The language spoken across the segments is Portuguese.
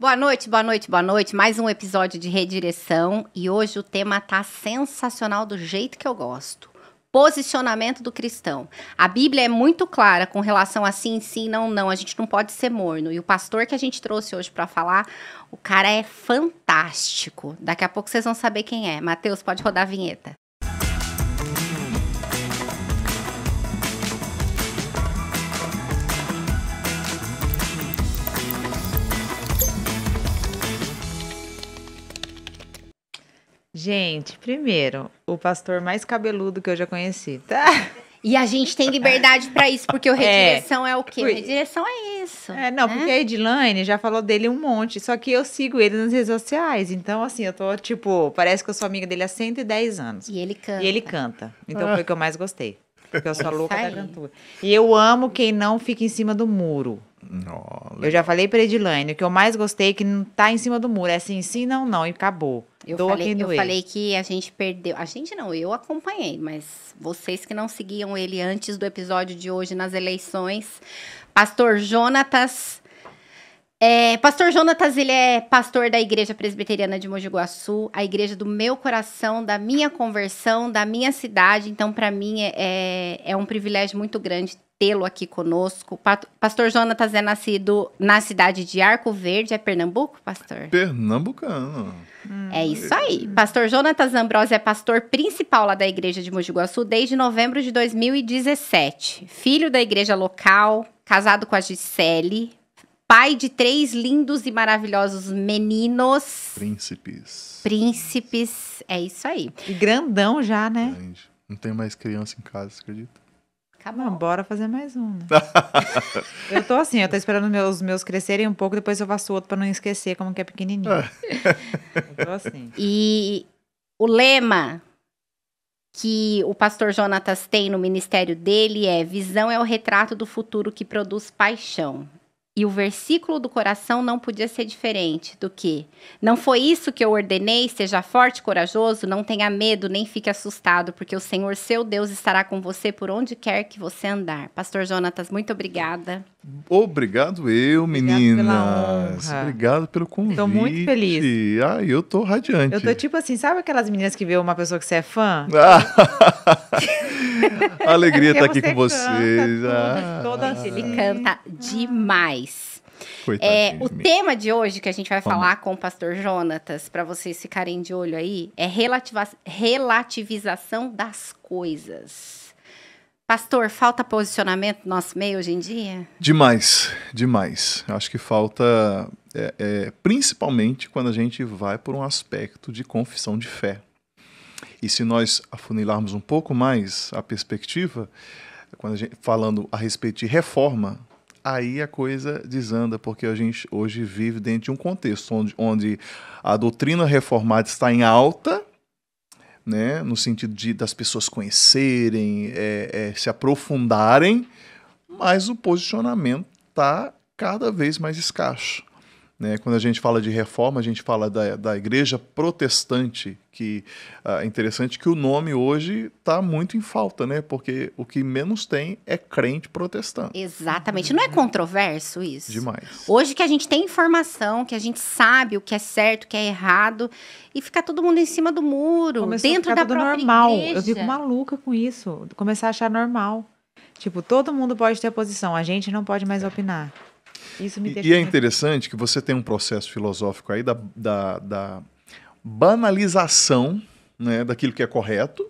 Boa noite, boa noite, boa noite. Mais um episódio de Redireção e hoje o tema tá sensacional do jeito que eu gosto. Posicionamento do cristão. A Bíblia é muito clara com relação a sim, sim, não, não. A gente não pode ser morno. E o pastor que a gente trouxe hoje para falar, o cara é fantástico. Daqui a pouco vocês vão saber quem é. Mateus, pode rodar a vinheta. Gente, primeiro, o pastor mais cabeludo que eu já conheci, tá? E a gente tem liberdade para isso, porque o é. redireção é, é o quê? Redireção é isso. É, não, né? porque a Edilane já falou dele um monte, só que eu sigo ele nas redes sociais. Então, assim, eu tô, tipo, parece que eu sou amiga dele há 110 anos. E ele canta. E ele canta. Então ah. foi o que eu mais gostei. Porque eu sou louca da cantura. E eu amo quem não fica em cima do muro. Oh, eu já falei pra Edilane, o que eu mais gostei é que não tá em cima do muro. É assim, sim, não, não, e acabou. Eu, Doa falei, eu falei que a gente perdeu. A gente não, eu acompanhei, mas vocês que não seguiam ele antes do episódio de hoje nas eleições. Pastor Jonatas. É, pastor Jonatas, ele é pastor da Igreja Presbiteriana de Mogi Guaçu, a igreja do meu coração, da minha conversão, da minha cidade. Então, para mim, é, é, é um privilégio muito grande tê-lo aqui conosco. Pastor Jonatas é nascido na cidade de Arco Verde, é Pernambuco, pastor? Pernambucano. Hum. É isso aí. Pastor Jonatas Ambrosio é pastor principal lá da igreja de Mojiguaçu desde novembro de 2017. Filho da igreja local, casado com a Gisele, pai de três lindos e maravilhosos meninos. Príncipes. Príncipes, é isso aí. E grandão já, né? Grande. Não tem mais criança em casa, acredita? Acabou. Não, bora fazer mais um, né? eu tô assim, eu tô esperando meus, meus crescerem um pouco, depois eu faço outro para não esquecer como que é pequenininho. É. eu tô assim. E o lema que o pastor Jonatas tem no ministério dele é: visão é o retrato do futuro que produz paixão. E o versículo do coração não podia ser diferente do que: Não foi isso que eu ordenei? Seja forte e corajoso, não tenha medo, nem fique assustado, porque o Senhor seu Deus estará com você por onde quer que você andar. Pastor Jonatas, muito obrigada. Obrigado eu, meninas. Obrigado pelo convite. Tô muito feliz. Ah, eu tô radiante. Eu tô tipo assim, sabe aquelas meninas que vê uma pessoa que você é fã? A alegria estar tá aqui com vocês. Ah. Toda, Ele canta demais. É, o tema de hoje que a gente vai Vamos. falar com o pastor Jonatas, para vocês ficarem de olho aí, é relativização das coisas. Pastor, falta posicionamento no nosso meio hoje em dia? Demais, demais. acho que falta, é, é, principalmente quando a gente vai por um aspecto de confissão de fé. E se nós afunilarmos um pouco mais a perspectiva, quando a gente, falando a respeito de reforma, aí a coisa desanda, porque a gente hoje vive dentro de um contexto onde, onde a doutrina reformada está em alta né? no sentido de das pessoas conhecerem, é, é, se aprofundarem, mas o posicionamento está cada vez mais escasso. Né? Quando a gente fala de reforma, a gente fala da, da igreja protestante, que ah, é interessante que o nome hoje está muito em falta, né? Porque o que menos tem é crente protestante. Exatamente. Não é controverso isso? Demais. Hoje que a gente tem informação, que a gente sabe o que é certo, o que é errado, e fica todo mundo em cima do muro, Começou dentro da própria normal. Igreja. Eu fico maluca com isso, começar a achar normal. Tipo, todo mundo pode ter posição, a gente não pode mais opinar. Isso me deixa... E é interessante que você tem um processo filosófico aí da, da, da banalização né, daquilo que é correto,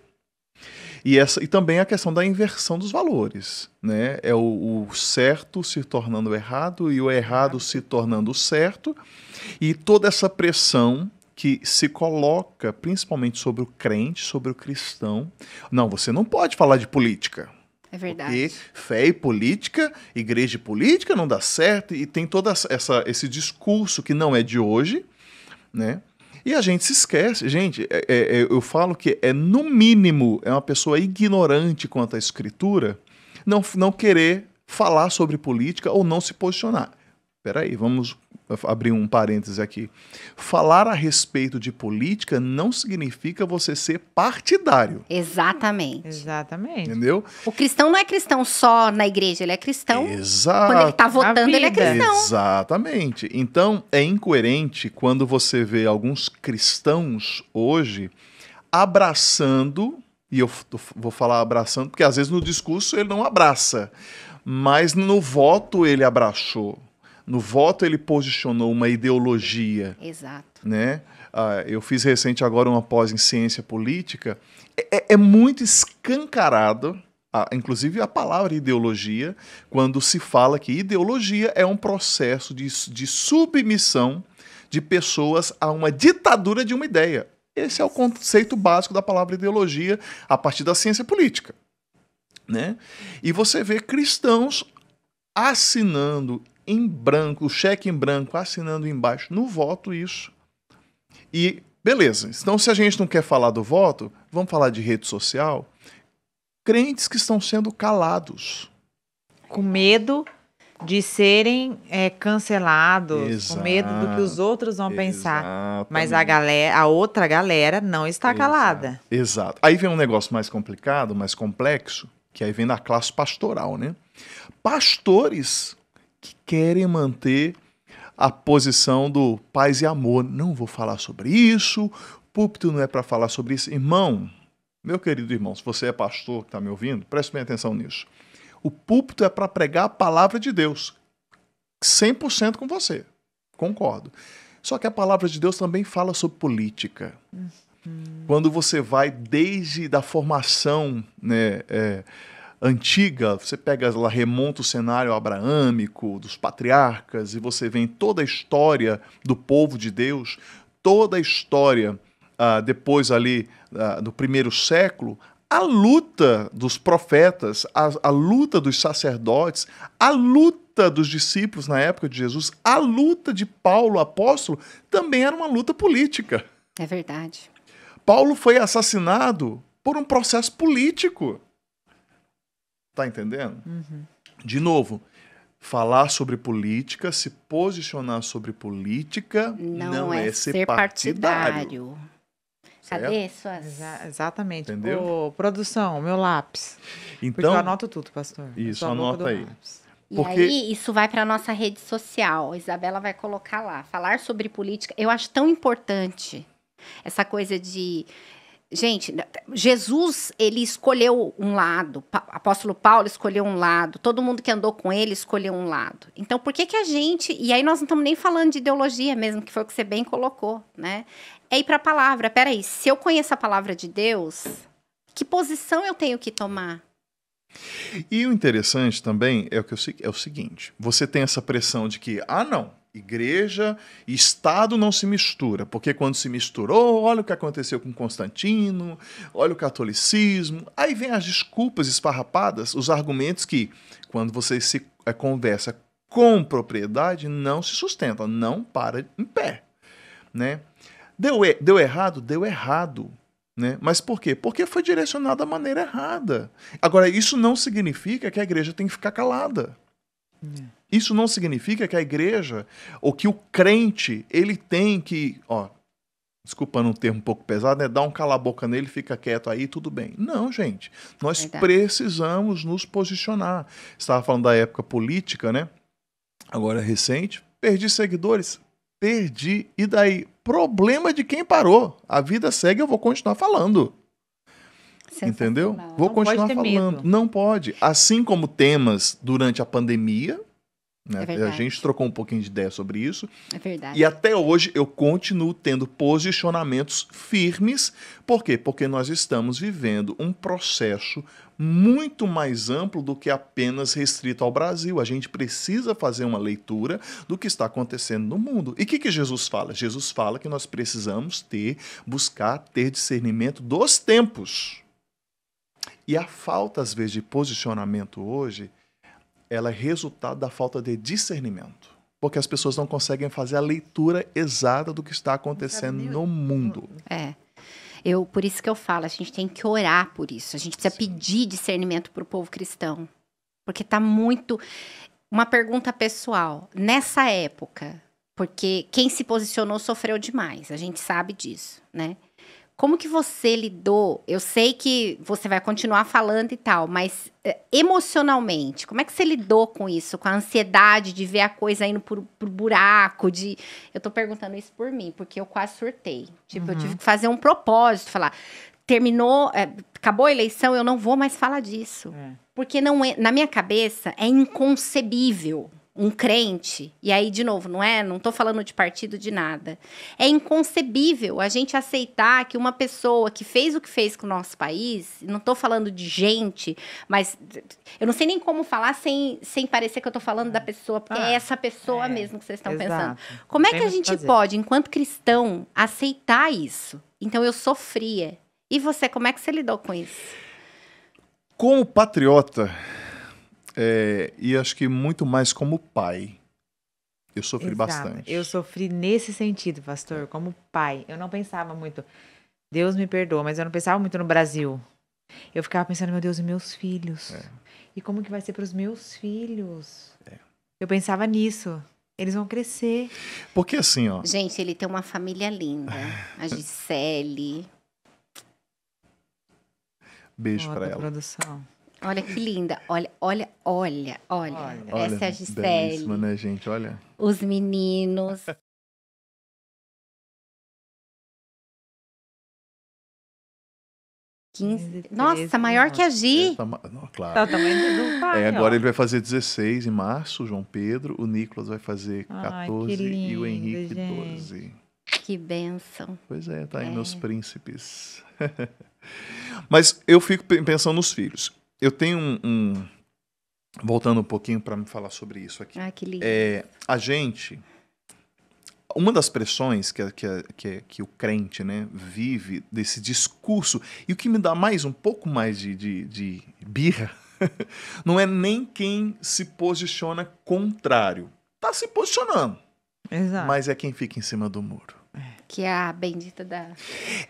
e, essa, e também a questão da inversão dos valores. Né? É o, o, certo se tornando errado e o errado se tornando certo. E toda essa pressão que se coloca principalmente sobre o crente, sobre o cristão. Não, você não pode falar de política. É verdade. Porque fé e política, igreja e política não dá certo e tem todo essa, esse discurso que não é de hoje, né? E a gente se esquece. Gente, é, é, é, eu falo que é, no mínimo, é uma pessoa ignorante quanto à escritura não, não querer falar sobre política ou não se posicionar. Peraí, vamos abrir um parêntese aqui. Falar a respeito de política não significa você ser partidário. Exatamente. Exatamente. Entendeu? O cristão não é cristão só na igreja, ele é cristão. Exato. Quando ele está votando, ele é cristão. Exatamente. Então, é incoerente quando você vê alguns cristãos hoje abraçando, e eu vou falar abraçando, porque às vezes no discurso ele não abraça, mas no voto ele abraçou no voto ele posicionou uma ideologia. Exato. Né? Ah, eu fiz recente agora uma pós em ciência política. É, é, é muito escancarado, inclusive a palavra ideologia, quando se fala que ideologia é um processo de, de submissão de pessoas a uma ditadura de uma ideia. Esse é o conceito básico da palavra ideologia a partir da ciência política. Né? E você vê cristãos assinando em branco, o cheque em branco, assinando embaixo no voto isso. E beleza, então se a gente não quer falar do voto, vamos falar de rede social. Crentes que estão sendo calados. Com medo de serem é, cancelados, Exato, com medo do que os outros vão pensar. Mas a galera, a outra galera não está Exato. calada. Exato. Aí vem um negócio mais complicado, mais complexo, que aí vem na classe pastoral, né? Pastores que querem manter a posição do paz e amor. Não vou falar sobre isso, púlpito não é para falar sobre isso. Irmão, meu querido irmão, se você é pastor que está me ouvindo, preste bem atenção nisso. O púlpito é para pregar a palavra de Deus. 100% com você. Concordo. Só que a palavra de Deus também fala sobre política. Uhum. Quando você vai desde da formação né, é, antiga, você pega lá, remonta o cenário abraâmico, dos patriarcas, e você vê toda a história do povo de Deus, toda a história ah, depois ali ah, do primeiro século, a luta dos profetas, a, a luta dos sacerdotes, a luta dos discípulos na época de Jesus, a luta de Paulo, apóstolo, também era uma luta política. É verdade. Paulo foi assassinado por um processo político. Tá entendendo? Uhum. De novo, falar sobre política, se posicionar sobre política não, não é, é, ser, partidário. partidário. Cadê suas. Exa exatamente. Entendeu? Ô, produção, meu lápis. Então, Porque eu então, anoto tudo, pastor. Isso, anota aí. Porque... E aí, isso vai para nossa rede social. A Isabela vai colocar lá. Falar sobre política. Eu acho tão importante essa coisa de Gente, Jesus, ele escolheu um lado, apóstolo Paulo escolheu um lado, todo mundo que andou com ele escolheu um lado. Então, por que que a gente, e aí nós não estamos nem falando de ideologia mesmo, que foi o que você bem colocou, né? É ir para a palavra. Peraí, se eu conheço a palavra de Deus, que posição eu tenho que tomar? E o interessante também é o, que eu, é o seguinte: você tem essa pressão de que, ah, não, igreja e Estado não se mistura, porque quando se misturou, olha o que aconteceu com Constantino, olha o catolicismo. Aí vem as desculpas esfarrapadas, os argumentos que, quando você se é, conversa com propriedade, não se sustenta, não para em pé. Né? Deu, deu errado? Deu errado. Né? Mas por quê? Porque foi direcionado da maneira errada. Agora, isso não significa que a igreja tem que ficar calada. É. Isso não significa que a igreja ou que o crente ele tem que, ó, desculpando um termo um pouco pesado, né, dar um cala boca nele, fica quieto aí, tudo bem. Não, gente, nós Verdade. precisamos nos posicionar. Estava falando da época política, né? Agora recente, perdi seguidores, perdi e daí problema de quem parou. A vida segue, eu vou continuar falando. Entendeu? Vou não continuar falando. Medo. Não pode. Assim como temas durante a pandemia, né? É a gente trocou um pouquinho de ideia sobre isso. É verdade. E até hoje eu continuo tendo posicionamentos firmes. Por quê? Porque nós estamos vivendo um processo muito mais amplo do que apenas restrito ao Brasil. A gente precisa fazer uma leitura do que está acontecendo no mundo. E o que, que Jesus fala? Jesus fala que nós precisamos ter, buscar ter discernimento dos tempos. E a falta, às vezes, de posicionamento hoje ela é resultado da falta de discernimento. Porque as pessoas não conseguem fazer a leitura exata do que está acontecendo no mundo. É. Eu, por isso que eu falo, a gente tem que orar por isso. A gente precisa Sim. pedir discernimento para o povo cristão. Porque está muito. Uma pergunta pessoal. Nessa época, porque quem se posicionou sofreu demais, a gente sabe disso, né? Como que você lidou? Eu sei que você vai continuar falando e tal, mas eh, emocionalmente, como é que você lidou com isso? Com a ansiedade de ver a coisa indo pro, pro buraco, de... Eu tô perguntando isso por mim, porque eu quase surtei. Tipo, uhum. eu tive uhum. que fazer um propósito, falar... Terminou, é, acabou a eleição, eu não vou mais falar disso. É. Porque não é, na minha cabeça é inconcebível um crente, e aí de novo, não é? Não estou falando de partido de nada. É inconcebível a gente aceitar que uma pessoa que fez o que fez com o nosso país, não estou falando de gente, mas eu não sei nem como falar sem, sem parecer que eu estou falando da pessoa, porque é ah, é essa pessoa é, mesmo que vocês estão pensando. Como é Temos que a gente fazer. pode, enquanto cristão, aceitar isso? Então eu sofria. E você, como é que você lidou com isso? Como patriota, é, e acho que muito mais como pai. Eu sofri Exato. bastante. Eu sofri nesse sentido, pastor, como pai. Eu não pensava muito. Deus me perdoa, mas eu não pensava muito no Brasil. Eu ficava pensando, meu Deus, e meus filhos? É. E como que vai ser para os meus filhos? É. Eu pensava nisso. Eles vão crescer. Porque assim, ó. Gente, ele tem uma família linda. A Gisele. Beijo para ela. Produção. Olha que linda. Olha, olha, olha, olha. olha Essa é a Gisele. Belíssima, né, gente? Olha. Os meninos. Nossa, maior que a Gi. É, tá, não, claro. Tá, tá pai, é, agora ó. ele vai fazer 16 em março, João Pedro. O Nicolas vai fazer 14 Ai, lindo, e o Henrique gente. 12. Que benção. Pois é, tá aí é. meus príncipes. Mas eu fico pensando nos filhos eu tenho um, um voltando um pouquinho para me falar sobre isso aqui. Ah, que lindo. É, a gente, uma das pressões que, que, que, que, o crente né, vive desse discurso, e o que me dá mais um pouco mais de, de, de birra, não é nem quem se posiciona contrário. Está se posicionando. Exato. Mas é quem fica em cima do muro. Que é a bendita da.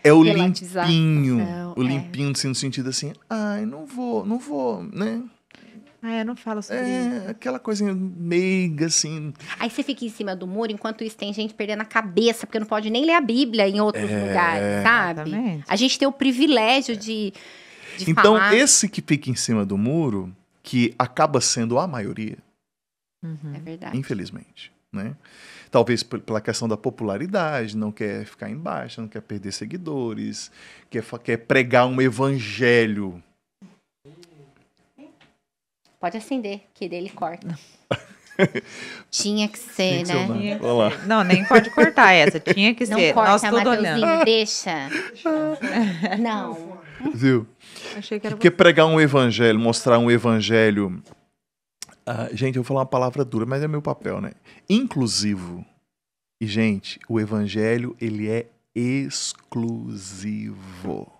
É o limpinho. o é. limpinho é. no sentido assim, ai, não vou, não vou, né? Ah, eu não falo sobre é, isso. É, aquela coisinha meiga, assim. Aí você fica em cima do muro, enquanto isso tem gente perdendo a cabeça, porque não pode nem ler a Bíblia em outros é... lugares, sabe? Exatamente. A gente tem o privilégio é. de, de. então, falar... esse que fica em cima do muro, que acaba sendo a maioria. Uhum. É verdade. Infelizmente, né? talvez pela questão da popularidade, não quer ficar embaixo, não quer perder seguidores, quer, quer pregar um evangelho. Pode acender, que dele corta. Tinha que ser, Tinha que né? Ser não, nem pode cortar essa. Tinha que não ser. Corta, Nós tudo olhando. Deixa. não. Viu? Achei que era Porque você. pregar um evangelho, mostrar um evangelho Uh, gente, eu vou falar uma palavra dura, mas é meu papel, né? Inclusivo. E, gente, o evangelho, ele é exclusivo.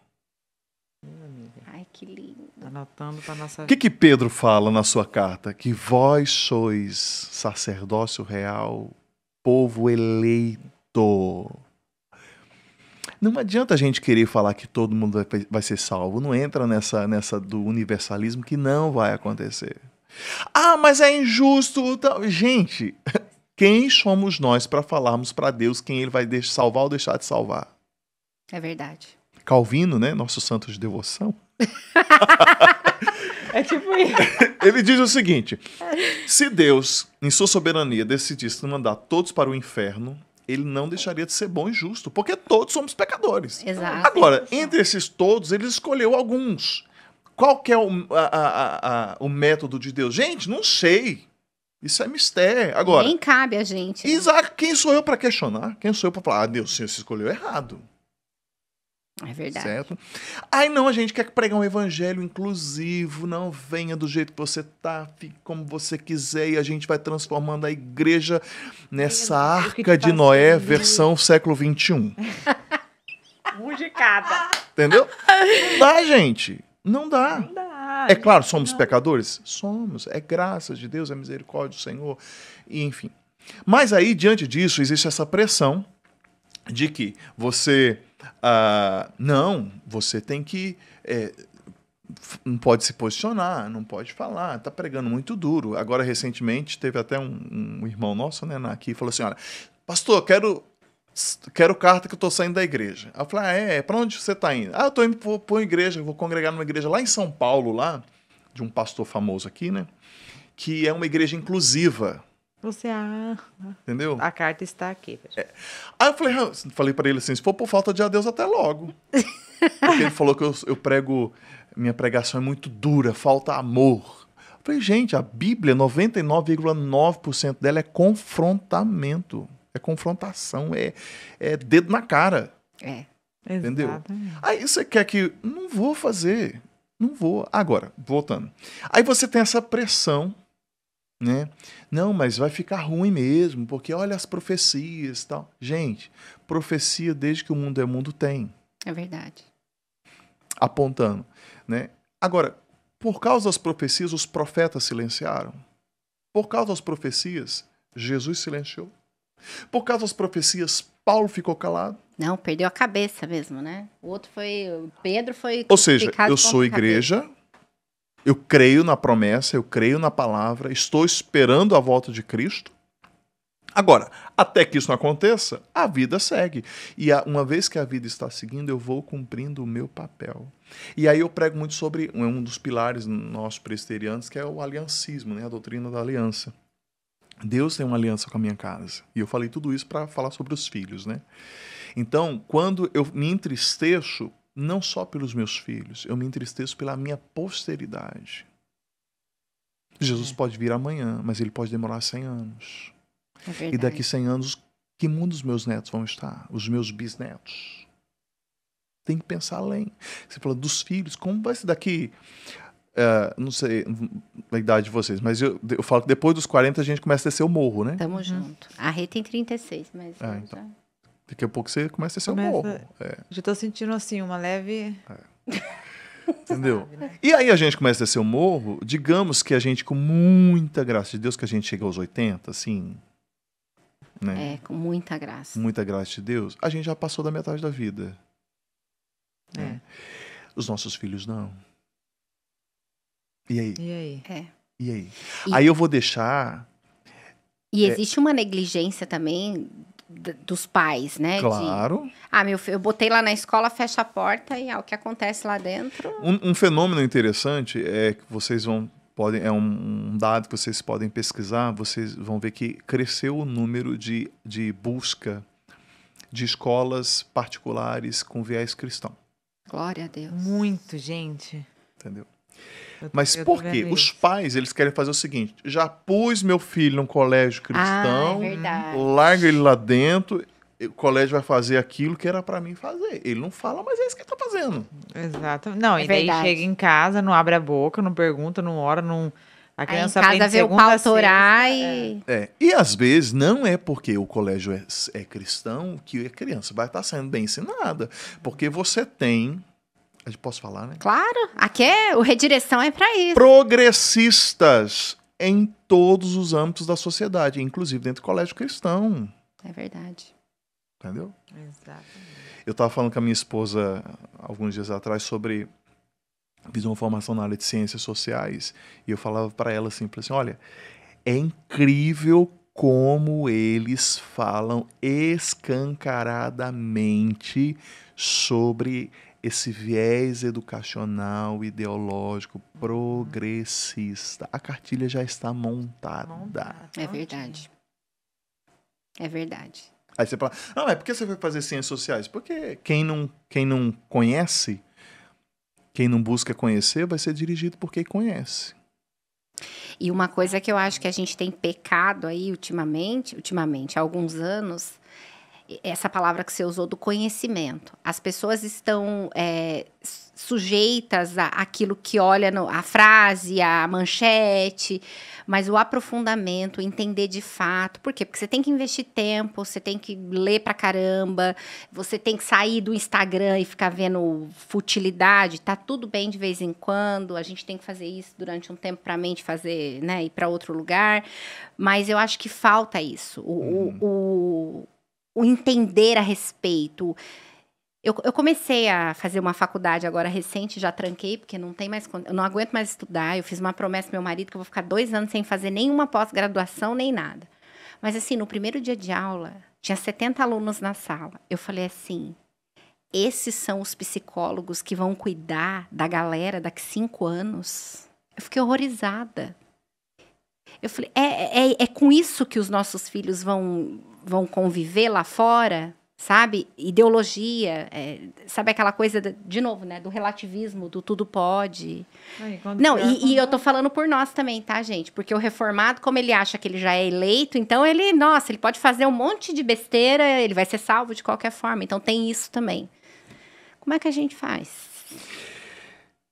Ai, que lindo. Tá anotando para nossa O que, que Pedro fala na sua carta? Que vós sois sacerdócio real, povo eleito. Não adianta a gente querer falar que todo mundo vai, vai ser salvo. Não entra nessa, nessa do universalismo que não vai acontecer. Ah, mas é injusto. Tá. gente, quem somos nós para falarmos para Deus quem ele vai salvar ou deixar de salvar? É verdade. Calvino, né? Nosso santo de devoção. é tipo isso. Ele diz o seguinte: se Deus, em sua soberania, decidisse mandar todos para o inferno, ele não deixaria de ser bom e justo, porque todos somos pecadores. Exato. Agora, entre esses todos, ele escolheu alguns. Qual que é o, a, a, a, o método de Deus? Gente, não sei. Isso é mistério. Agora. Nem cabe a gente. Né? Isaac, quem sou eu para questionar? Quem sou eu para falar, ah, Deus, você escolheu errado? É verdade. Certo? Aí não, a gente quer pregar um evangelho inclusivo, não venha do jeito que você tá, fique como você quiser e a gente vai transformando a igreja nessa arca de tá Noé versão século 21. Um de cada. Entendeu? Não dá, gente. Não dá. Não dá. É né? claro, somos não. pecadores? Somos. É graças de Deus, é misericórdia do Senhor. E, enfim. Mas aí, diante disso, existe essa pressão de que você. Uh, não, você tem que. É, não pode se posicionar, não pode falar, está pregando muito duro. Agora, recentemente, teve até um, um irmão nosso, né, aqui, falou assim: olha, pastor, quero quero carta que eu tô saindo da igreja. Eu falei, ah, é? é, pra onde você tá indo? Ah, eu tô indo pra, uma igreja, vou congregar numa igreja lá em São Paulo, lá, de um pastor famoso aqui, né? Que é uma igreja inclusiva. Você, ah, entendeu? A carta está aqui. É. Aí eu falei, ah, falei para ele assim, se for por falta de adeus, até logo. Porque ele falou que eu, eu prego, minha pregação é muito dura, falta amor. Eu falei, gente, a Bíblia, 99,9% dela é confrontamento é confrontação, é, é dedo na cara. É. Entendeu? Exatamente. Aí você quer que. Não vou fazer. Não vou. Agora, voltando. Aí você tem essa pressão, né? Não, mas vai ficar ruim mesmo, porque olha as profecias e tal. Gente, profecia desde que o mundo é mundo tem. É verdade. Apontando, né? Agora, por causa das profecias, os profetas silenciaram. Por causa das profecias, Jesus silenciou. Por causa das profecias, Paulo ficou calado. Não, perdeu a cabeça mesmo, né? O outro foi. Pedro foi. Ou seja, eu sou igreja, eu creio na promessa, eu creio na palavra, estou esperando a volta de Cristo. Agora, até que isso não aconteça, a vida segue. E a, uma vez que a vida está seguindo, eu vou cumprindo o meu papel. E aí eu prego muito sobre um dos pilares nossos presterianos, que é o aliancismo, né? a doutrina da aliança. Deus tem uma aliança com a minha casa. E eu falei tudo isso para falar sobre os filhos, né? Então, quando eu me entristeço, não só pelos meus filhos, eu me entristeço pela minha posteridade. Jesus é. pode vir amanhã, mas ele pode demorar 100 anos. É e daqui 100 anos, que mundo os meus netos vão estar? Os meus bisnetos? Tem que pensar além. Você fala dos filhos, como vai ser daqui é, não sei a idade de vocês, mas eu, eu falo que depois dos 40 a gente começa a descer o morro, né? Tamo junto. A Rê tem 36, mas. É, então. Já... Daqui a pouco você começa a descer começa... o morro. É. Já tô sentindo assim, uma leve. É. Entendeu? Sabe, né? E aí a gente começa a descer o morro, digamos que a gente, com muita graça de Deus, que a gente chega aos 80, assim. Né? É, com muita graça. Muita graça de Deus, a gente já passou da metade da vida. É. Né? Os nossos filhos não. E aí? E aí? É. E aí? E... Aí eu vou deixar. E é existe é... uma negligência também dos pais, né? Claro. De, ah, meu filho, eu botei lá na escola, fecha a porta e ah, o que acontece lá dentro. Um, um fenômeno interessante é que vocês vão podem é um, um, dado que vocês podem pesquisar. Vocês vão ver que cresceu o número de, de busca de escolas particulares com viés cristão. Glória a Deus. Muito, gente. Entendeu? Mas por quê? Os pais, eles querem fazer o seguinte: já pus meu filho num colégio cristão, ah, é larga ele lá dentro, o colégio vai fazer aquilo que era para mim fazer. Ele não fala, mas é isso que ele tá fazendo. Exato. Não, é e daí chega em casa, não abre a boca, não pergunta, não ora, não. A criança Aí em casa vê o pau torar e. É. é. E às vezes não é porque o colégio é, é cristão que a criança vai estar sendo bem ensinada. Porque você tem a gente pode falar, né? Claro. Aqui é, o Redireção é para isso. Progressistas em todos os âmbitos da sociedade, inclusive dentro do colégio cristão. É verdade. Entendeu? Exato. Eu estava falando com a minha esposa alguns dias atrás sobre fiz uma formação na área de ciências sociais e eu falava para ela assim, assim, olha, é incrível como eles falam escancaradamente sobre esse viés educacional, ideológico, progressista. A cartilha já está montada. É verdade. É verdade. Aí você fala, não, ah, é porque você foi fazer ciências sociais? Porque quem não, quem não conhece, quem não busca conhecer, vai ser dirigido por quem conhece. E uma coisa que eu acho que a gente tem pecado aí ultimamente, ultimamente, há alguns anos, essa palavra que você usou do conhecimento. As pessoas estão é, sujeitas à, àquilo que olha no, a frase, a manchete, mas o aprofundamento, entender de fato. Por quê? Porque você tem que investir tempo, você tem que ler pra caramba, você tem que sair do Instagram e ficar vendo futilidade. Tá tudo bem de vez em quando, a gente tem que fazer isso durante um tempo pra mente fazer, né, ir para outro lugar. Mas eu acho que falta isso. o, o, uhum. o o entender a respeito. Eu, eu, comecei a fazer uma faculdade agora recente, já tranquei, porque não tem mais. Eu não aguento mais estudar. Eu fiz uma promessa ao meu marido que eu vou ficar dois anos sem fazer nenhuma pós-graduação, nem nada. Mas assim, no primeiro dia de aula, tinha 70 alunos na sala. Eu falei assim: esses são os psicólogos que vão cuidar da galera daqui cinco anos. Eu fiquei horrorizada. Eu falei, é, é, é com isso que os nossos filhos vão vão conviver lá fora, sabe? Ideologia, é, sabe aquela coisa, de, de novo, né? Do relativismo, do tudo pode. não, e, quando... e, eu tô falando por nós também, tá, gente? Porque o reformado, como ele acha que ele já é eleito, então ele, nossa, ele pode fazer um monte de besteira, ele vai ser salvo de qualquer forma. Então tem isso também. Como é que a gente faz?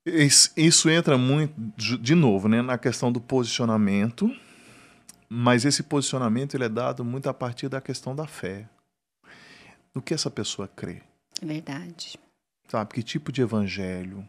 isso entra muito, de novo, né, na questão do posicionamento mas esse posicionamento ele é dado muito a partir da questão da fé. No que essa pessoa crê? É verdade. Sabe que tipo de evangelho?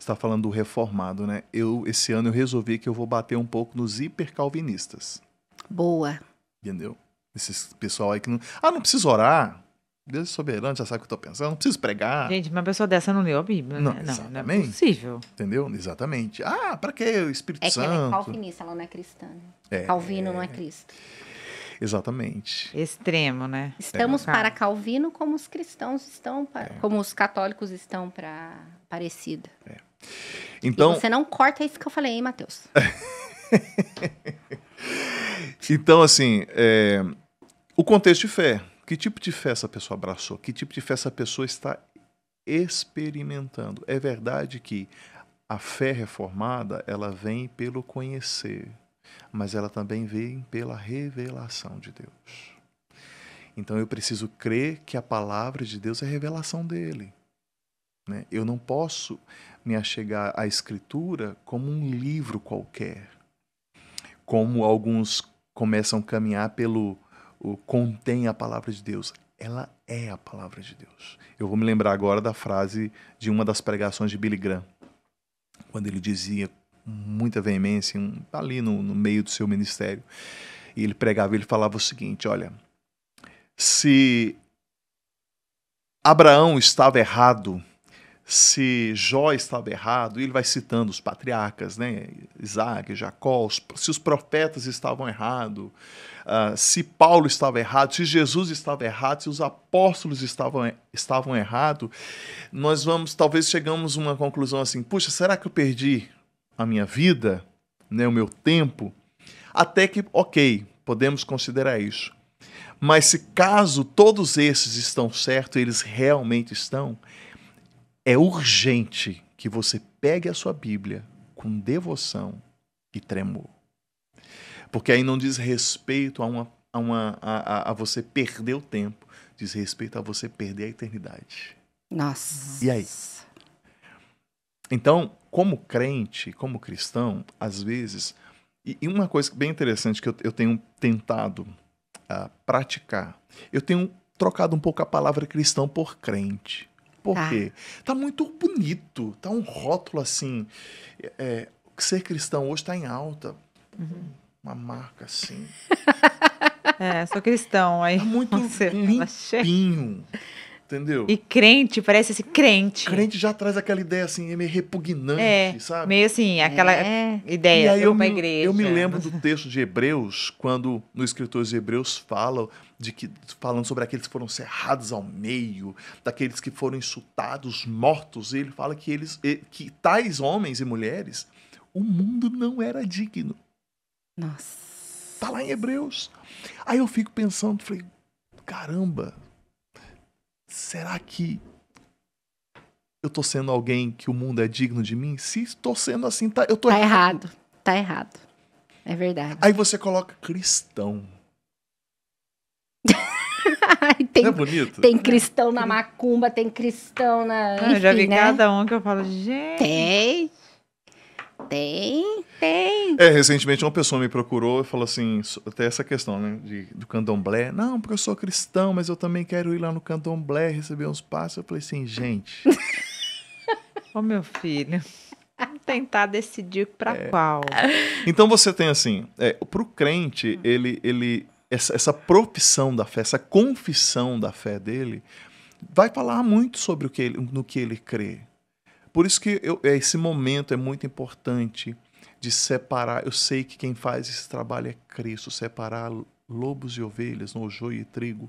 está falando do reformado, né? Eu esse ano eu resolvi que eu vou bater um pouco nos hipercalvinistas. Boa. Entendeu? Esse pessoal aí que não, ah, não precisa orar. Deus é soberano, já sabe o que eu estou pensando, não preciso pregar. Gente, uma pessoa dessa não leu a Bíblia, não, né? Não, não é possível. Entendeu? Exatamente. Ah, para que o Espírito é Santo? É que ela é calvinista, ela não é cristã. Né? É, Calvino não é Cristo. Exatamente. Extremo, né? Estamos é. para Calvino como os cristãos estão, para, é. como os católicos estão para parecida. É. Então. E você não corta isso que eu falei, hein, Matheus? então, assim, é, o contexto de fé. Que tipo de fé essa pessoa abraçou? Que tipo de fé essa pessoa está experimentando? É verdade que a fé reformada, ela vem pelo conhecer, mas ela também vem pela revelação de Deus. Então eu preciso crer que a palavra de Deus é revelação dele. Né? Eu não posso me achegar à Escritura como um livro qualquer, como alguns começam a caminhar pelo o contém a palavra de Deus. Ela é a palavra de Deus. Eu vou me lembrar agora da frase de uma das pregações de Billy Graham, quando ele dizia com muita veemência, ali no, no meio do seu ministério, e ele pregava, ele falava o seguinte: olha, se Abraão estava errado, se Jó estava errado, ele vai citando os patriarcas, né? Isaac, Jacó, se os profetas estavam errados, uh, se Paulo estava errado, se Jesus estava errado, se os apóstolos estavam, estavam errados, nós vamos, talvez chegamos a uma conclusão assim, puxa, será que eu perdi a minha vida, né, o meu tempo? Até que, ok, podemos considerar isso. Mas se caso todos esses estão certos, eles realmente estão, é urgente que você pegue a sua Bíblia com devoção e tremor. Porque aí não diz respeito a, uma, a, uma, a, a você perder o tempo, diz respeito a você perder a eternidade. Nossa. E aí? Então, como crente, como cristão, às vezes. E, e uma coisa bem interessante que eu, eu tenho tentado uh, praticar, eu tenho trocado um pouco a palavra cristão por crente. Por tá. quê? Tá muito bonito, tá um rótulo assim. É, é ser cristão hoje está em alta. Uhum uma marca assim. É, sou cristão. Aí tá muito você limpinho. Entendeu? E crente, parece esse crente. Crente já traz aquela ideia assim, é meio repugnante, é, sabe? Meio assim, aquela é. ideia. de aí igreja. eu me lembro do texto de Hebreus, quando no escritor de Hebreus fala de que falando sobre aqueles que foram cerrados ao meio, daqueles que foram insultados, mortos, e ele fala que eles que tais homens e mulheres, o mundo não era digno. Nossa. Tá lá em Hebreus. Aí eu fico pensando, falei, caramba, será que eu tô sendo alguém que o mundo é digno de mim? Se estou sendo assim, tá, eu tô tá errado. Tá errado. É verdade. Aí você coloca cristão. tem, Não é bonito? Tem cristão na macumba, tem cristão na. Enfim, ah, eu já vi né? cada um que eu falo, gente. Tem. Tem, tem. É, recentemente uma pessoa me procurou e falou assim, até essa questão, né, de, do candomblé. Não, porque eu sou cristão, mas eu também quero ir lá no candomblé receber uns passos. Eu falei assim, gente... Ô, meu filho... tentar decidir para é. qual. Então você tem assim, é, para o crente, hum. ele, ele essa, essa profissão da fé, essa confissão da fé dele, vai falar muito sobre o que ele, no que ele crê. Por isso que eu, é, esse momento é muito importante de separar. Eu sei que quem faz esse trabalho é Cristo, separar lobos e ovelhas, no joio e trigo.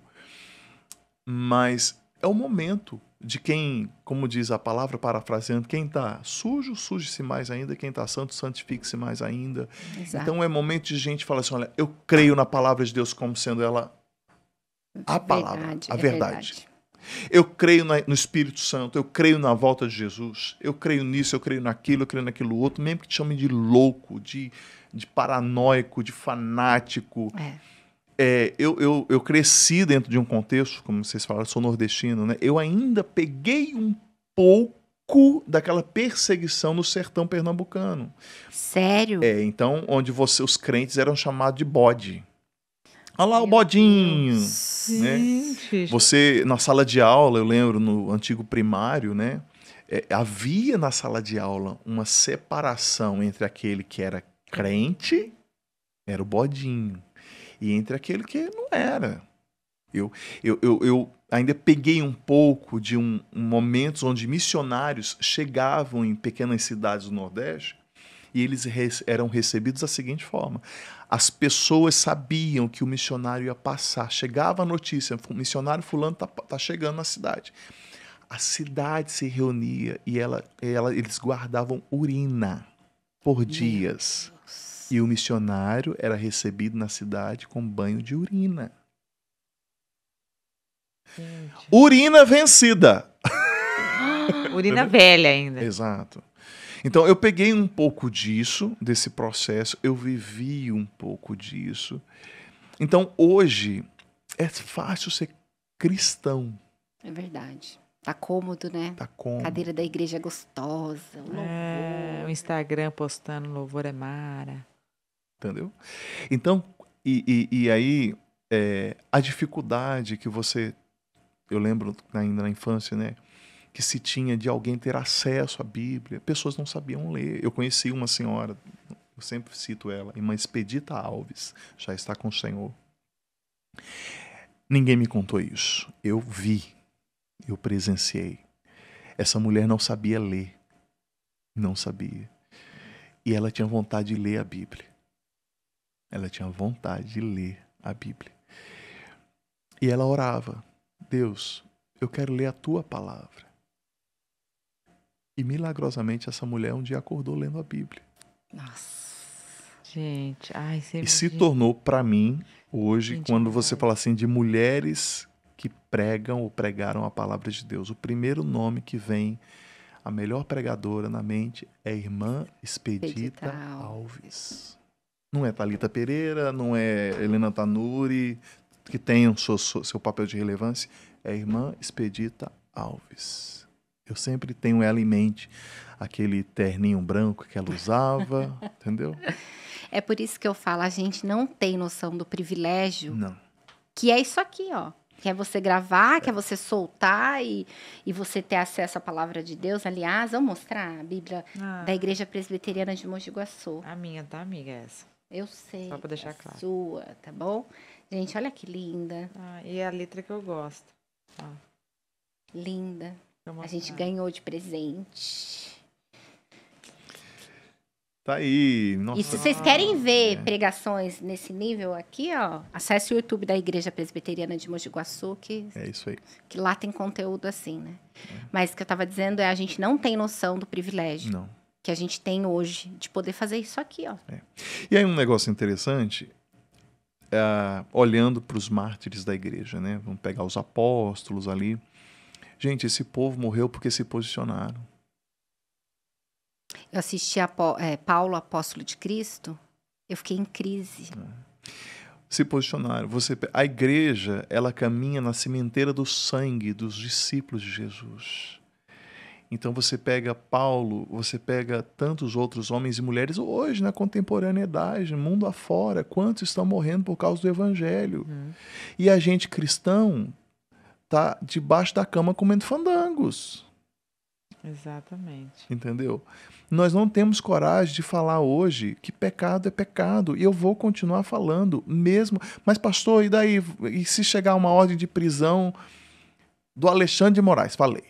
Mas é o momento de quem, como diz a palavra, parafraseando, quem está sujo, suje-se mais ainda, quem está santo, santifique-se mais ainda. Exato. Então é momento de gente falar assim: olha, eu creio na palavra de Deus como sendo ela a palavra, verdade, é a verdade. É verdade. Eu creio no Espírito Santo, eu creio na volta de Jesus, eu creio nisso, eu creio naquilo, eu creio naquilo outro, mesmo que te chamem de louco, de, de paranoico, de fanático. É. É, eu, eu, eu cresci dentro de um contexto, como vocês falaram, sou nordestino, né? Eu ainda peguei um pouco daquela perseguição no sertão pernambucano. Sério? É, então, onde você, os crentes eram chamados de bode. Olha lá Meu o bodinho. Né? Você, na sala de aula, eu lembro no antigo primário, né? É, havia na sala de aula uma separação entre aquele que era crente, era o bodinho, e entre aquele que não era. Eu, eu, eu, eu ainda peguei um pouco de um, um momentos onde missionários chegavam em pequenas cidades do Nordeste e eles eram recebidos da seguinte forma: as pessoas sabiam que o missionário ia passar. Chegava a notícia: o missionário fulano está tá chegando na cidade. A cidade se reunia e ela, ela, eles guardavam urina por dias. E o missionário era recebido na cidade com banho de urina. Gente. Urina vencida. urina velha ainda. Exato. Então eu peguei um pouco disso, desse processo, eu vivi um pouco disso. Então hoje é fácil ser cristão. É verdade. Tá cômodo, né? Tá cômodo. Cadeira da igreja é gostosa, o louvor. É, o Instagram postando louvor é mara. Entendeu? Então, e, e, e aí, é, a dificuldade que você... Eu lembro ainda na infância, né? que se tinha de alguém ter acesso à Bíblia. Pessoas não sabiam ler. Eu conheci uma senhora, eu sempre cito ela, irmã Expedita Alves, já está com o Senhor. Ninguém me contou isso. Eu vi, eu presenciei. Essa mulher não sabia ler. Não sabia. E ela tinha vontade de ler a Bíblia. Ela tinha vontade de ler a Bíblia. E ela orava: Deus, eu quero ler a tua palavra. E milagrosamente essa mulher um dia acordou lendo a Bíblia. Nossa. Gente, ai, E imagina. se tornou para mim hoje Gente, quando você fala assim de mulheres que pregam ou pregaram a palavra de Deus. O primeiro nome que vem a melhor pregadora na mente é irmã Expedita, Expedita Alves. Não é Talita Pereira, não é Helena Tanuri, que tem o seu, seu papel de relevância, é irmã Expedita Alves. Eu sempre tenho ela em mente, aquele terninho branco que ela usava, entendeu? É por isso que eu falo, a gente não tem noção do privilégio. Não. Que é isso aqui, ó. Que é você gravar, é. que é você soltar e, e você ter acesso à palavra de Deus. Aliás, vamos mostrar a Bíblia ah. da Igreja Presbiteriana de Mogi Guaçu. A minha, tá, amiga, é essa? Eu sei. Só pra deixar é claro. Sua, tá bom? Gente, olha que linda. Ah, e é a letra que eu gosto. Ah. Linda a gente ganhou de presente. Tá aí. Nossa. E se vocês querem ver é. pregações nesse nível aqui, ó, acesse o YouTube da Igreja Presbiteriana de Mogi Guaçu, que, é isso aí. que lá tem conteúdo assim, né? É. Mas o que eu estava dizendo é a gente não tem noção do privilégio não. que a gente tem hoje de poder fazer isso aqui, ó. É. E aí um negócio interessante, é, olhando para os mártires da igreja, né? Vamos pegar os apóstolos ali. Gente, esse povo morreu porque se posicionaram. Eu assisti a é, Paulo, apóstolo de Cristo, eu fiquei em crise. É. Se posicionaram. Você, a igreja, ela caminha na cimenteira do sangue dos discípulos de Jesus. Então você pega Paulo, você pega tantos outros homens e mulheres hoje na contemporaneidade, mundo afora, quantos estão morrendo por causa do evangelho. Uhum. E a gente cristão tá debaixo da cama comendo fandangos. Exatamente. Entendeu? Nós não temos coragem de falar hoje que pecado é pecado e eu vou continuar falando mesmo. Mas pastor, e daí e se chegar uma ordem de prisão do Alexandre de Moraes, falei.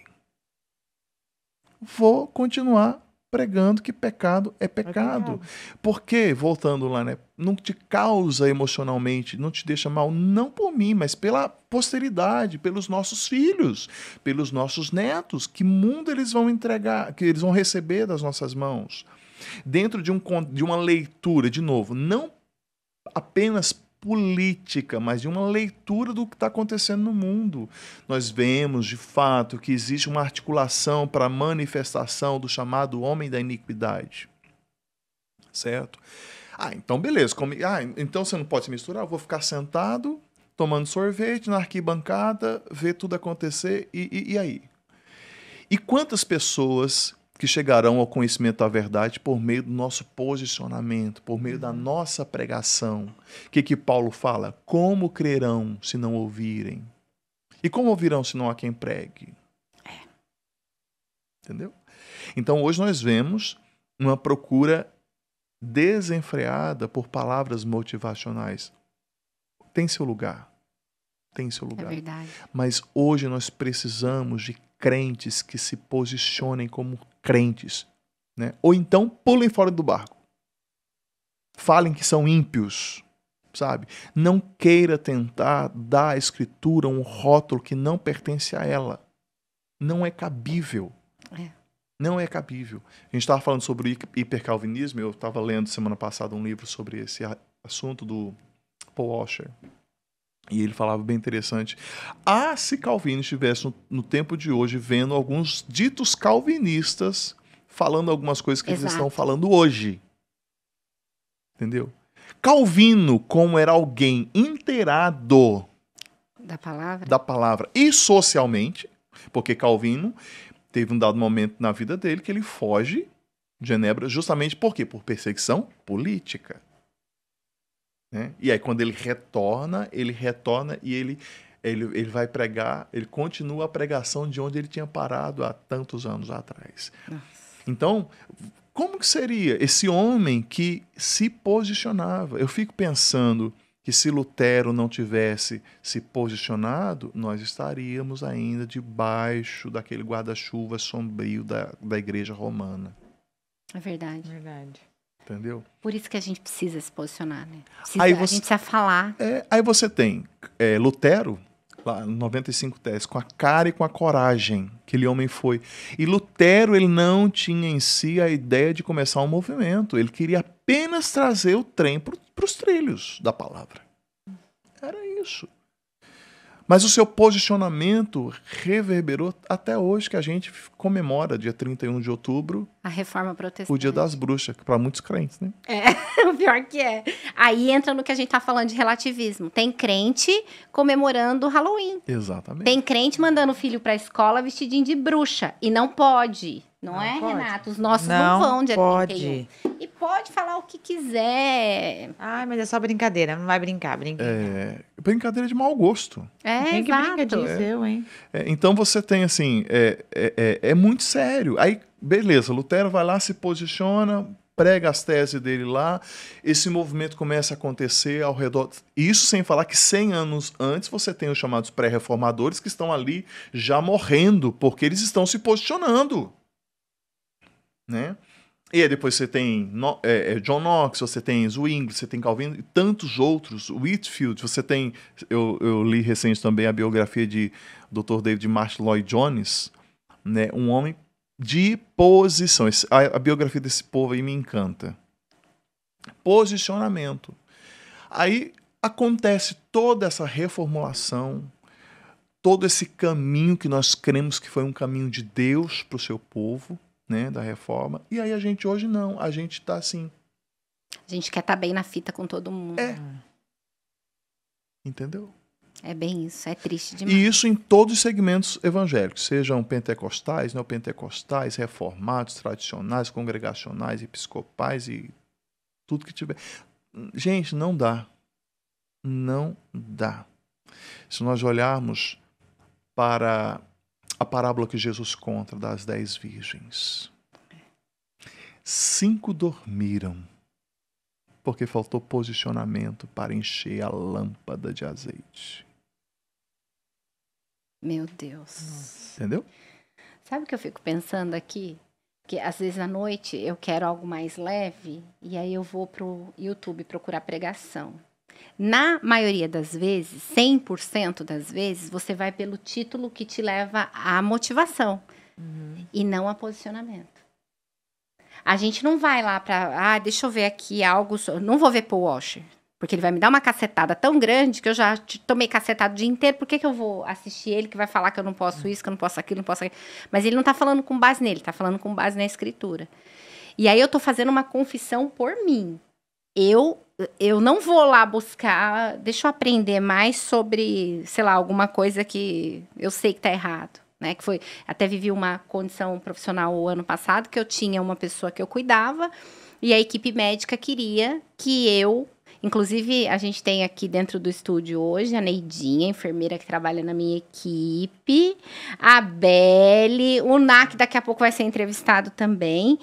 Vou continuar pregando que pecado é, é pecado. É Porque, voltando lá, né, não te causa emocionalmente, não te deixa mal, não por mim, mas pela posteridade, pelos nossos filhos, pelos nossos netos, que mundo eles vão entregar, que eles vão receber das nossas mãos. Dentro de, um, de uma leitura, de novo, não apenas política, mas de uma leitura do que está acontecendo no mundo. Nós vemos, de fato, que existe uma articulação para a manifestação do chamado homem da iniquidade. Certo? Ah, então beleza. Como... Ah, então você não pode se misturar? Eu vou ficar sentado, tomando sorvete na arquibancada, ver tudo acontecer e, e, e aí? E quantas pessoas que chegarão ao conhecimento da verdade por meio do nosso posicionamento, por meio da uhum. nossa pregação. O que, que Paulo fala? Como crerão se não ouvirem? E como ouvirão se não há quem pregue? É. Entendeu? Então hoje nós vemos uma procura desenfreada por palavras motivacionais. Tem seu lugar. Tem seu é lugar. É verdade. Mas hoje nós precisamos de crentes que se posicionem como crentes. Né? Ou então pulem fora do barco. Falem que são ímpios, sabe? Não queira tentar dar à escritura um rótulo que não pertence a ela. Não é cabível. É. Não é cabível. A gente estava falando sobre o hipercalvinismo, eu estava lendo semana passada um livro sobre esse assunto do Paul Washer. E ele falava bem interessante. Ah, se Calvino estivesse no, no tempo de hoje vendo alguns ditos calvinistas falando algumas coisas que Exato. eles estão falando hoje. Entendeu? Calvino, como era alguém inteirado da palavra, da palavra e socialmente, porque Calvino teve um dado momento na vida dele que ele foge de Genebra justamente por quê? Por perseguição política. Né? E aí, quando ele retorna, ele retorna e ele, ele, ele vai pregar, ele continua a pregação de onde ele tinha parado há tantos anos atrás. Nossa. Então, como que seria esse homem que se posicionava? Eu fico pensando que se Lutero não tivesse se posicionado, nós estaríamos ainda debaixo daquele guarda-chuva sombrio da, da igreja romana. É verdade. verdade. Entendeu? Por isso que a gente precisa se posicionar, né? Precisa, aí você, a gente precisa falar. É, aí você tem é, Lutero, lá 95 Tese, com a cara e com a coragem que ele homem foi. E Lutero, ele não tinha em si a ideia de começar um movimento. Ele queria apenas trazer o trem para os trilhos da palavra. Era isso. Mas o seu posicionamento reverberou até hoje, que a gente comemora, dia 31 de outubro. A reforma protestante. O dia das bruxas, para muitos crentes, né? É, o pior que é. Aí entra no que a gente tá falando de relativismo. Tem crente comemorando Halloween. Exatamente. Tem crente mandando o filho pra escola vestidinho de bruxa. E não pode. Não, não é, pode. Renato? Os nossos não, não vão dia pode. 31. E pode falar o que quiser. Ai, mas é só brincadeira, não vai brincar, brincadeira. É, brincadeira de mau gosto. É, Quem que brinca disso, é. eu, hein? É, então você tem assim, é, é, é, é muito sério. Aí, beleza, Lutero vai lá, se posiciona, prega as teses dele lá, esse movimento começa a acontecer ao redor. Isso sem falar que 100 anos antes você tem os chamados pré-reformadores que estão ali já morrendo, porque eles estão se posicionando. Né? E aí depois você tem no, é, é John Knox, você tem Zwingli, você tem Calvin e tantos outros, Whitfield, você tem... Eu, eu li recente também a biografia de Dr. David Marsh Lloyd-Jones, né, um homem de posição. A, a biografia desse povo aí me encanta. Posicionamento. Aí acontece toda essa reformulação, todo esse caminho que nós cremos que foi um caminho de Deus para o seu povo, né, da reforma. E aí a gente hoje não, a gente está assim. A gente quer estar tá bem na fita com todo mundo. É. Entendeu? É bem isso, é triste demais. E isso em todos os segmentos evangélicos, sejam pentecostais, neopentecostais, reformados, tradicionais, congregacionais, episcopais e tudo que tiver. Gente, não dá. Não dá. Se nós olharmos para a parábola que Jesus conta das dez virgens, Cinco dormiram, porque faltou posicionamento para encher a lâmpada de azeite. Meu Deus. Entendeu? Sabe o que eu fico pensando aqui? Que às vezes à noite eu quero algo mais leve e aí eu vou pro YouTube procurar pregação. Na maioria das vezes, 100% das vezes, você vai pelo título que te leva à motivação uhum. e não a posicionamento. A gente não vai lá para, ah, deixa eu ver aqui algo, não vou ver Paul Washer, porque ele vai me dar uma cacetada tão grande que eu já tomei cacetada o dia inteiro. Por que, que eu vou assistir ele que vai falar que eu não posso isso, que eu não posso aquilo, não posso aquilo? Mas ele não tá falando com base nele, tá falando com base na escritura. E aí eu tô fazendo uma confissão por mim. Eu eu não vou lá buscar, ah, deixa eu aprender mais sobre, sei lá, alguma coisa que eu sei que tá errado né? Que foi até vivi uma condição profissional o ano passado que eu tinha uma pessoa que eu cuidava e a equipe médica queria que eu Inclusive, a gente tem aqui dentro do estúdio hoje a Neidinha, a enfermeira que trabalha na minha equipe, a Belle, o NAC daqui a pouco vai ser entrevistado também.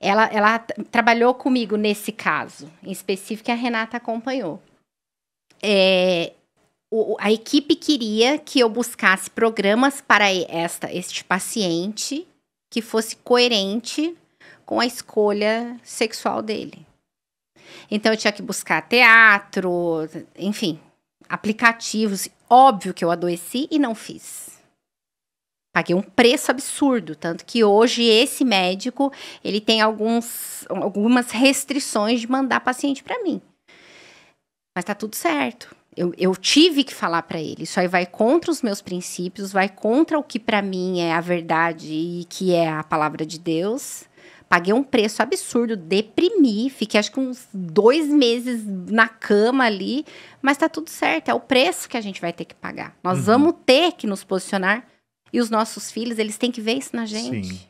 Ela, ela trabalhou comigo nesse caso, em específico, a Renata acompanhou. É, o, a equipe queria que eu buscasse programas para esta, este paciente que fosse coerente com a escolha sexual dele. Então eu tinha que buscar teatro, enfim, aplicativos. Óbvio que eu adoeci e não fiz. Paguei um preço absurdo, tanto que hoje esse médico ele tem alguns, algumas restrições de mandar paciente para mim. Mas tá tudo certo. Eu, eu tive que falar para ele. Isso aí vai contra os meus princípios, vai contra o que para mim é a verdade e que é a palavra de Deus. Paguei um preço absurdo, deprimi, fiquei acho que uns dois meses na cama ali, mas tá tudo certo, é o preço que a gente vai ter que pagar. Nós uhum. vamos ter que nos posicionar e os nossos filhos, eles têm que ver isso na gente.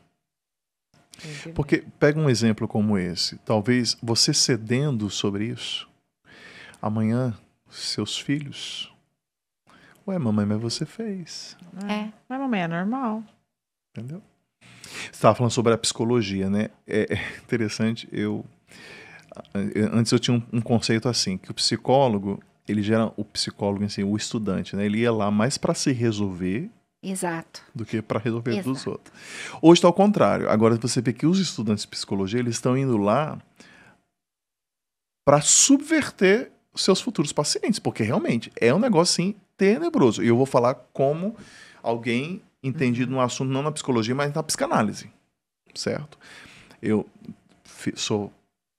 Sim. Porque pega um exemplo como esse, talvez você cedendo sobre isso, amanhã seus filhos. Ué, mamãe, mas você fez. É, é. mas mamãe é normal. Entendeu? Você estava falando sobre a psicologia, né? É, é interessante, eu... Antes eu tinha um, conceito assim, que o psicólogo, ele gera o psicólogo em si, o estudante, né? Ele ia lá mais para se resolver Exato. do que para resolver Exato. dos outros. Hoje está ao contrário. Agora você vê que os estudantes de psicologia, eles estão indo lá para subverter seus futuros pacientes, porque realmente é um negócio assim tenebroso. E eu vou falar como alguém entendido no assunto, não na psicologia, mas na psicanálise, certo? Eu sou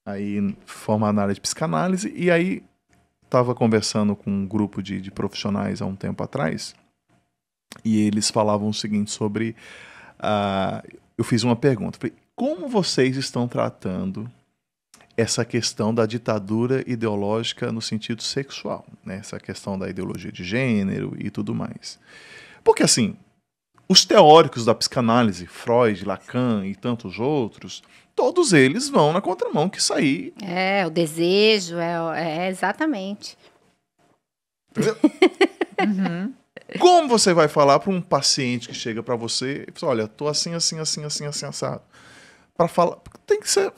aí formado na área de psicanálise e aí estava conversando com um grupo de, de profissionais há um tempo atrás e eles falavam o seguinte sobre... Uh, eu fiz uma pergunta, falei, como vocês estão tratando essa questão da ditadura ideológica no sentido sexual, né? essa questão da ideologia de gênero e tudo mais. Porque, assim, os teóricos da psicanálise, Freud, Lacan e tantos outros, todos eles vão na contramão que sair. É, o desejo, é, é exatamente. Entendeu? uhum. Como você vai falar para um paciente que chega para você e fala, assim, olha, tô assim, assim, assim, assim, assim, assado? Para falar, tem que ser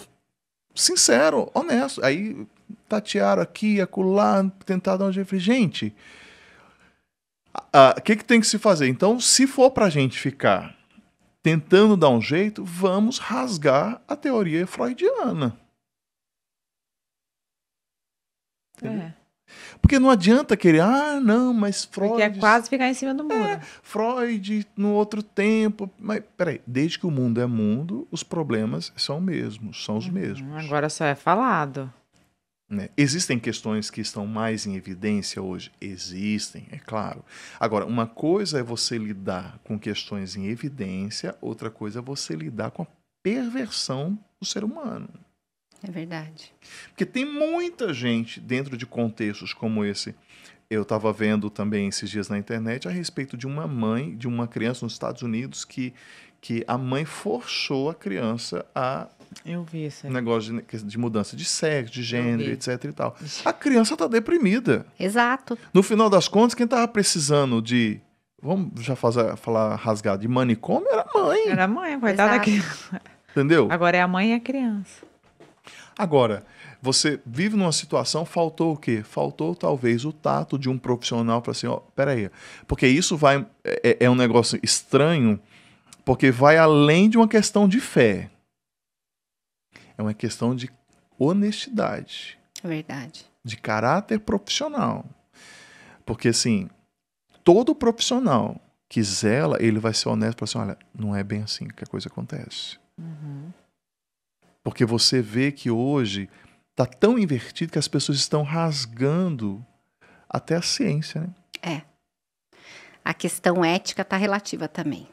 sincero, honesto. Aí tatearam aqui, acolá, tentaram onde eu falei, gente, o que, que tem que se fazer? Então, se for para a gente ficar tentando dar um jeito, vamos rasgar a teoria freudiana. É. Porque não adianta querer, ah, não, mas Freud. Porque é quase ficar em cima do muro. É, Freud no outro tempo. Mas peraí, desde que o mundo é mundo, os problemas são mesmos, são os hum, mesmos. Agora só é falado. Né? Existem questões que estão mais em evidência hoje? Existem, é claro. Agora, uma coisa é você lidar com questões em evidência, outra coisa é você lidar com a perversão do ser humano. É verdade. Porque tem muita gente dentro de contextos como esse. Eu estava vendo também esses dias na internet a respeito de uma mãe, de uma criança nos Estados Unidos que, que a mãe forçou a criança a eu vi isso. Aí. Negócio de, de, mudança de sexo, de gênero, etc e tal. A criança está deprimida. Exato. No final das contas, quem estava precisando de. Vamos já fazer, falar rasgado, de manicômio era a mãe. Era a mãe, coitada da criança. Entendeu? Agora é a mãe e a criança. Agora, você vive numa situação, faltou o quê? Faltou talvez o tato de um profissional para assim, ó, peraí. Porque isso vai é, é, é um negócio estranho, porque vai além de uma questão de fé. É uma questão de honestidade. É verdade. De caráter profissional. Porque assim, todo profissional que zela, ele vai ser honesto para assim, olha, não é bem assim que a coisa acontece. Uhum. Porque você vê que hoje está tão invertido que as pessoas estão rasgando até a ciência, né? É. A questão ética está relativa também.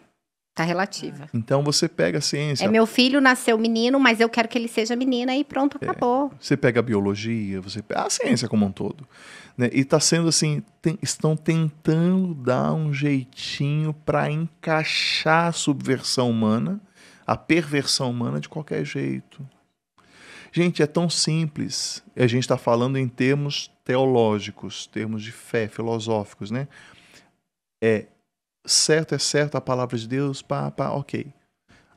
Está relativa. Ah. Então você pega a ciência. É meu filho nasceu menino, mas eu quero que ele seja menina e pronto, é. acabou. É, você pega a biologia, você pega a ciência como um todo. Né? E está sendo assim, tem, estão tentando dar um jeitinho para encaixar a subversão humana a perversão humana de qualquer jeito. Gente, é tão simples. A gente está falando em termos teológicos, termos de fé, filosóficos, né? É certo, é certo a palavra de Deus, pá, pá, ok.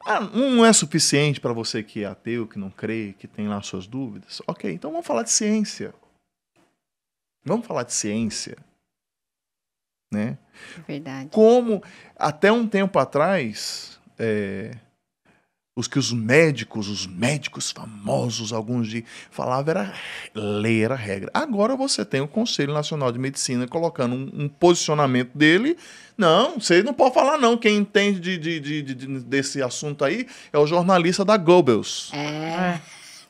Ah, não é suficiente para você que é ateu, que não crê, que tem lá suas dúvidas? Ok, então vamos falar de ciência. Vamos falar de ciência. Né? Verdade. Como até um tempo atrás, é, os que os médicos, os médicos famosos, alguns de falavam era ler a regra. Agora você tem o Conselho Nacional de Medicina colocando um, um posicionamento dele. Não, você não pode falar não. Quem entende de, de, de, desse assunto aí é o jornalista da Goebbels. É, é.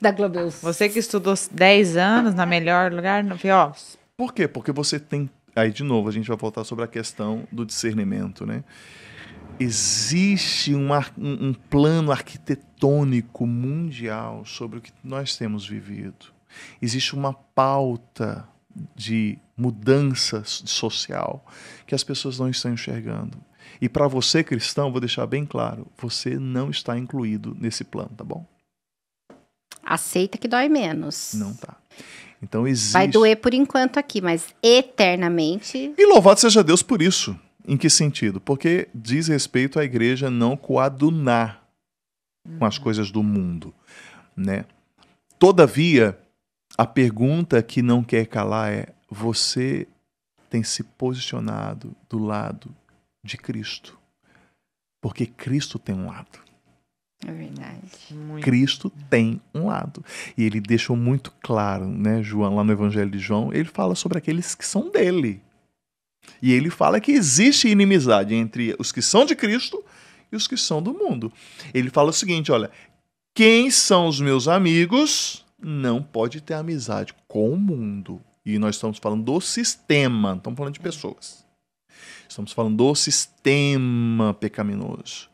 da Goebbels. Você que estudou 10 anos na melhor lugar, no pior. Por quê? Porque você tem... Aí, de novo, a gente vai voltar sobre a questão do discernimento, né? existe um, ar, um, um plano arquitetônico mundial sobre o que nós temos vivido. Existe uma pauta de mudança social que as pessoas não estão enxergando. E para você, cristão, vou deixar bem claro: você não está incluído nesse plano, tá bom? Aceita que dói menos. Não tá. Então existe. Vai doer por enquanto aqui, mas eternamente. E louvado seja Deus por isso. Em que sentido? Porque diz respeito à igreja não coadunar com as uhum. coisas do mundo, né? Todavia, a pergunta que não quer calar é: você tem se posicionado do lado de Cristo? Porque Cristo tem um lado. É verdade. Muito. Cristo tem um lado. E ele deixou muito claro, né, João, lá no Evangelho de João, ele fala sobre aqueles que são dele. E ele fala que existe inimizade entre os que são de Cristo e os que são do mundo. Ele fala o seguinte: olha, quem são os meus amigos não pode ter amizade com o mundo. E nós estamos falando do sistema, não estamos falando de pessoas. Estamos falando do sistema pecaminoso.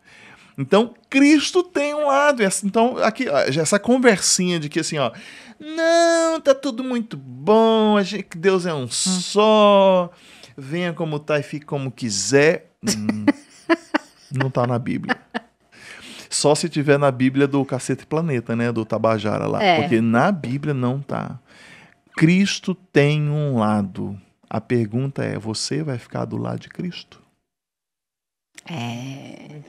Então, Cristo tem um lado. Então, aqui, essa conversinha de que assim, ó, não, tá tudo muito bom, a gente, Deus é um hum. só, venha como tá e fique como quiser, hum, não tá na Bíblia. Só se tiver na Bíblia do Cacete Planeta, né? Do Tabajara lá. É. Porque na Bíblia não tá. Cristo tem um lado. A pergunta é: você vai ficar do lado de Cristo? É.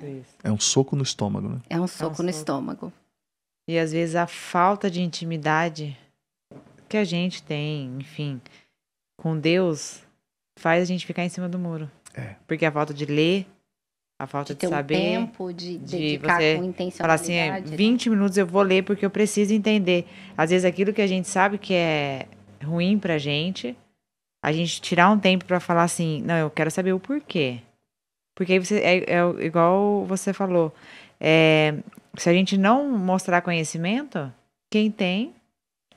É um soco no estômago, né? É um soco, no estômago. E às vezes a falta de intimidade que a gente tem, enfim, com Deus faz a gente ficar em cima do muro. É. Porque a falta de ler, a falta de, de saber. Um tempo, de, de dedicar você com intencionalidade. Falar assim, é, 20 né? minutos eu vou ler porque eu preciso entender. Às vezes aquilo que a gente sabe que é ruim pra gente, a gente tirar um tempo para falar assim, não, eu quero saber o porquê. Porque aí você, é, é igual você falou, é, se a gente não mostrar conhecimento, quem tem,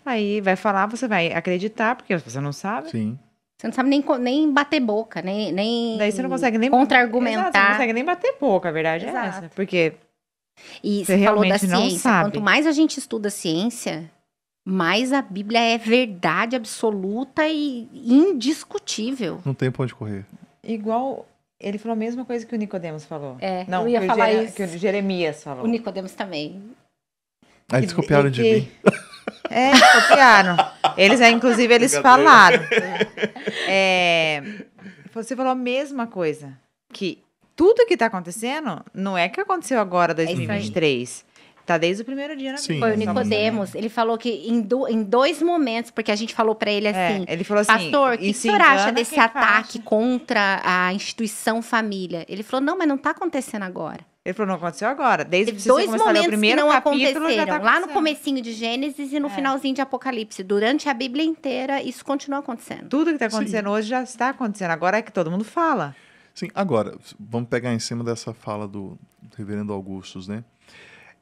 aí vai falar, você vai acreditar, porque você não sabe. Sim. Você não sabe nem, nem bater boca, nem, nem. Daí você não consegue nem. Contra-argumentar. Você não consegue nem bater boca, a verdade Exato. é essa. Porque. E você, você falou da ciência. Sabe. Quanto mais a gente estuda a ciência, mais a Bíblia é verdade absoluta e indiscutível. Não tem pra onde correr. Igual. Ele falou a mesma coisa que o Nicodemos falou. É, não, eu ia falar isso. Que o Jeremias falou. O Nicodemos também. Aí desculpiaram copiaram e, de mim. É, eles copiaram. Eles, é, inclusive, eles falaram. É, você falou a mesma coisa. Que tudo que está acontecendo não é que aconteceu agora, 2023. É Tá desde o primeiro dia na né? Sim. Foi o Nicodemos. Ele falou que em, do, em, dois momentos, porque a gente falou para ele é, assim, é, ele falou assim, pastor, o que, que o senhor acha desse ataque faz? contra a instituição família? Ele falou, não, mas não tá acontecendo agora. Ele falou, não aconteceu agora. Desde que dois começar momentos o primeiro que não capítulo, tá aconteceram. Tá lá no comecinho de Gênesis e no é. finalzinho de Apocalipse. Durante a Bíblia inteira, isso continua acontecendo. Tudo que está acontecendo Sim. hoje já está acontecendo. Agora é que todo mundo fala. Sim, agora, vamos pegar em cima dessa fala do reverendo Augustus, né?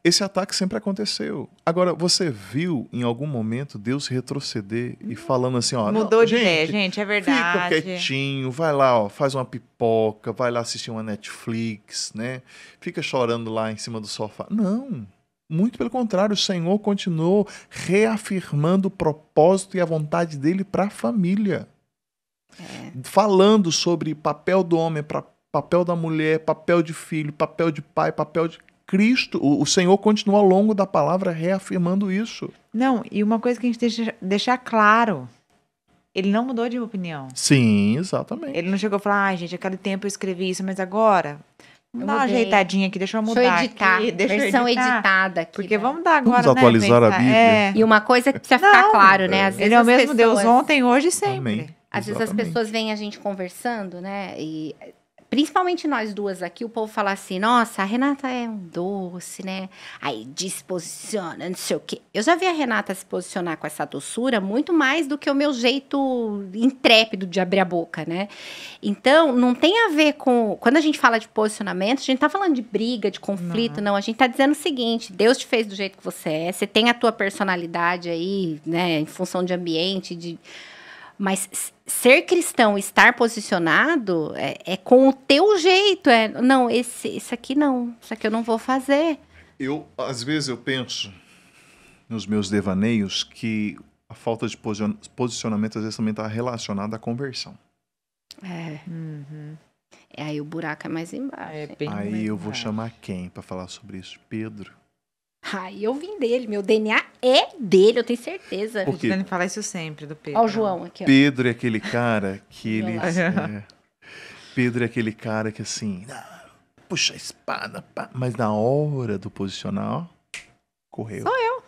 Esse ataque sempre aconteceu. Agora, você viu em algum momento Deus retroceder e falando assim, ó, mudou não, de gente, ideia, gente, é verdade. Fica quietinho, vai lá, ó, faz uma pipoca, vai lá assistir uma Netflix, né? Fica chorando lá em cima do sofá. Não. Muito pelo contrário, o Senhor continuou reafirmando o propósito e a vontade dele para a família. É. Falando sobre papel do homem, pra, papel da mulher, papel de filho, papel de pai, papel de Cristo, o, o Senhor continua ao longo da palavra reafirmando isso. Não, e uma coisa que a gente deixa deixar claro, ele não mudou de opinião. Sim, exatamente. Ele não chegou a falar, ai, ah, gente, aquele tempo eu escrevi isso, mas agora Vamos eu dar uma mudei. ajeitadinha aqui, deixa eu mudar. Deixa eu editar. Aqui, deixa versão editar, editada aqui. Porque né? vamos dar agora. Vamos né, atualizar né? a Bíblia. É. E uma coisa que precisa não, ficar claro, né? Às vezes ele é o mesmo pessoas... Deus ontem, hoje e sempre. Amém. Às Exatamente. vezes as pessoas veem a gente conversando, né? E principalmente nós duas aqui, o povo fala assim: nossa, a Renata é um doce, né? Aí disposiciona, não sei o quê. Eu já vi a Renata se posicionar com essa doçura muito mais do que o meu jeito intrépido de abrir a boca, né? Então, não tem a ver com. Quando a gente fala de posicionamento, a gente tá falando de briga, de conflito, não. não. A gente tá dizendo o seguinte: Deus te fez do jeito que você é, você tem a tua personalidade aí, né, em função de ambiente, de. Mas ser cristão, estar posicionado é, é, com o teu jeito. É, não, esse, isso aqui não, isso aqui eu não vou fazer. Eu, às vezes, eu penso nos meus devaneios que a falta de posicionamento às vezes também está relacionada à conversão. É. Uhum. É, aí o buraco é mais embaixo. É aí eu vou embaixo. chamar quem para falar sobre isso? Pedro. Ah, eu vim dele, meu DNA é dele, eu tenho certeza. O quê? falar isso sempre do Pedro. Ó, o João aqui, ó. Pedro é aquele cara que ele. É, Pedro é aquele cara que assim. Ah, puxa a espada, pá, mas na hora do posicionar, ó, correu. Sou eu.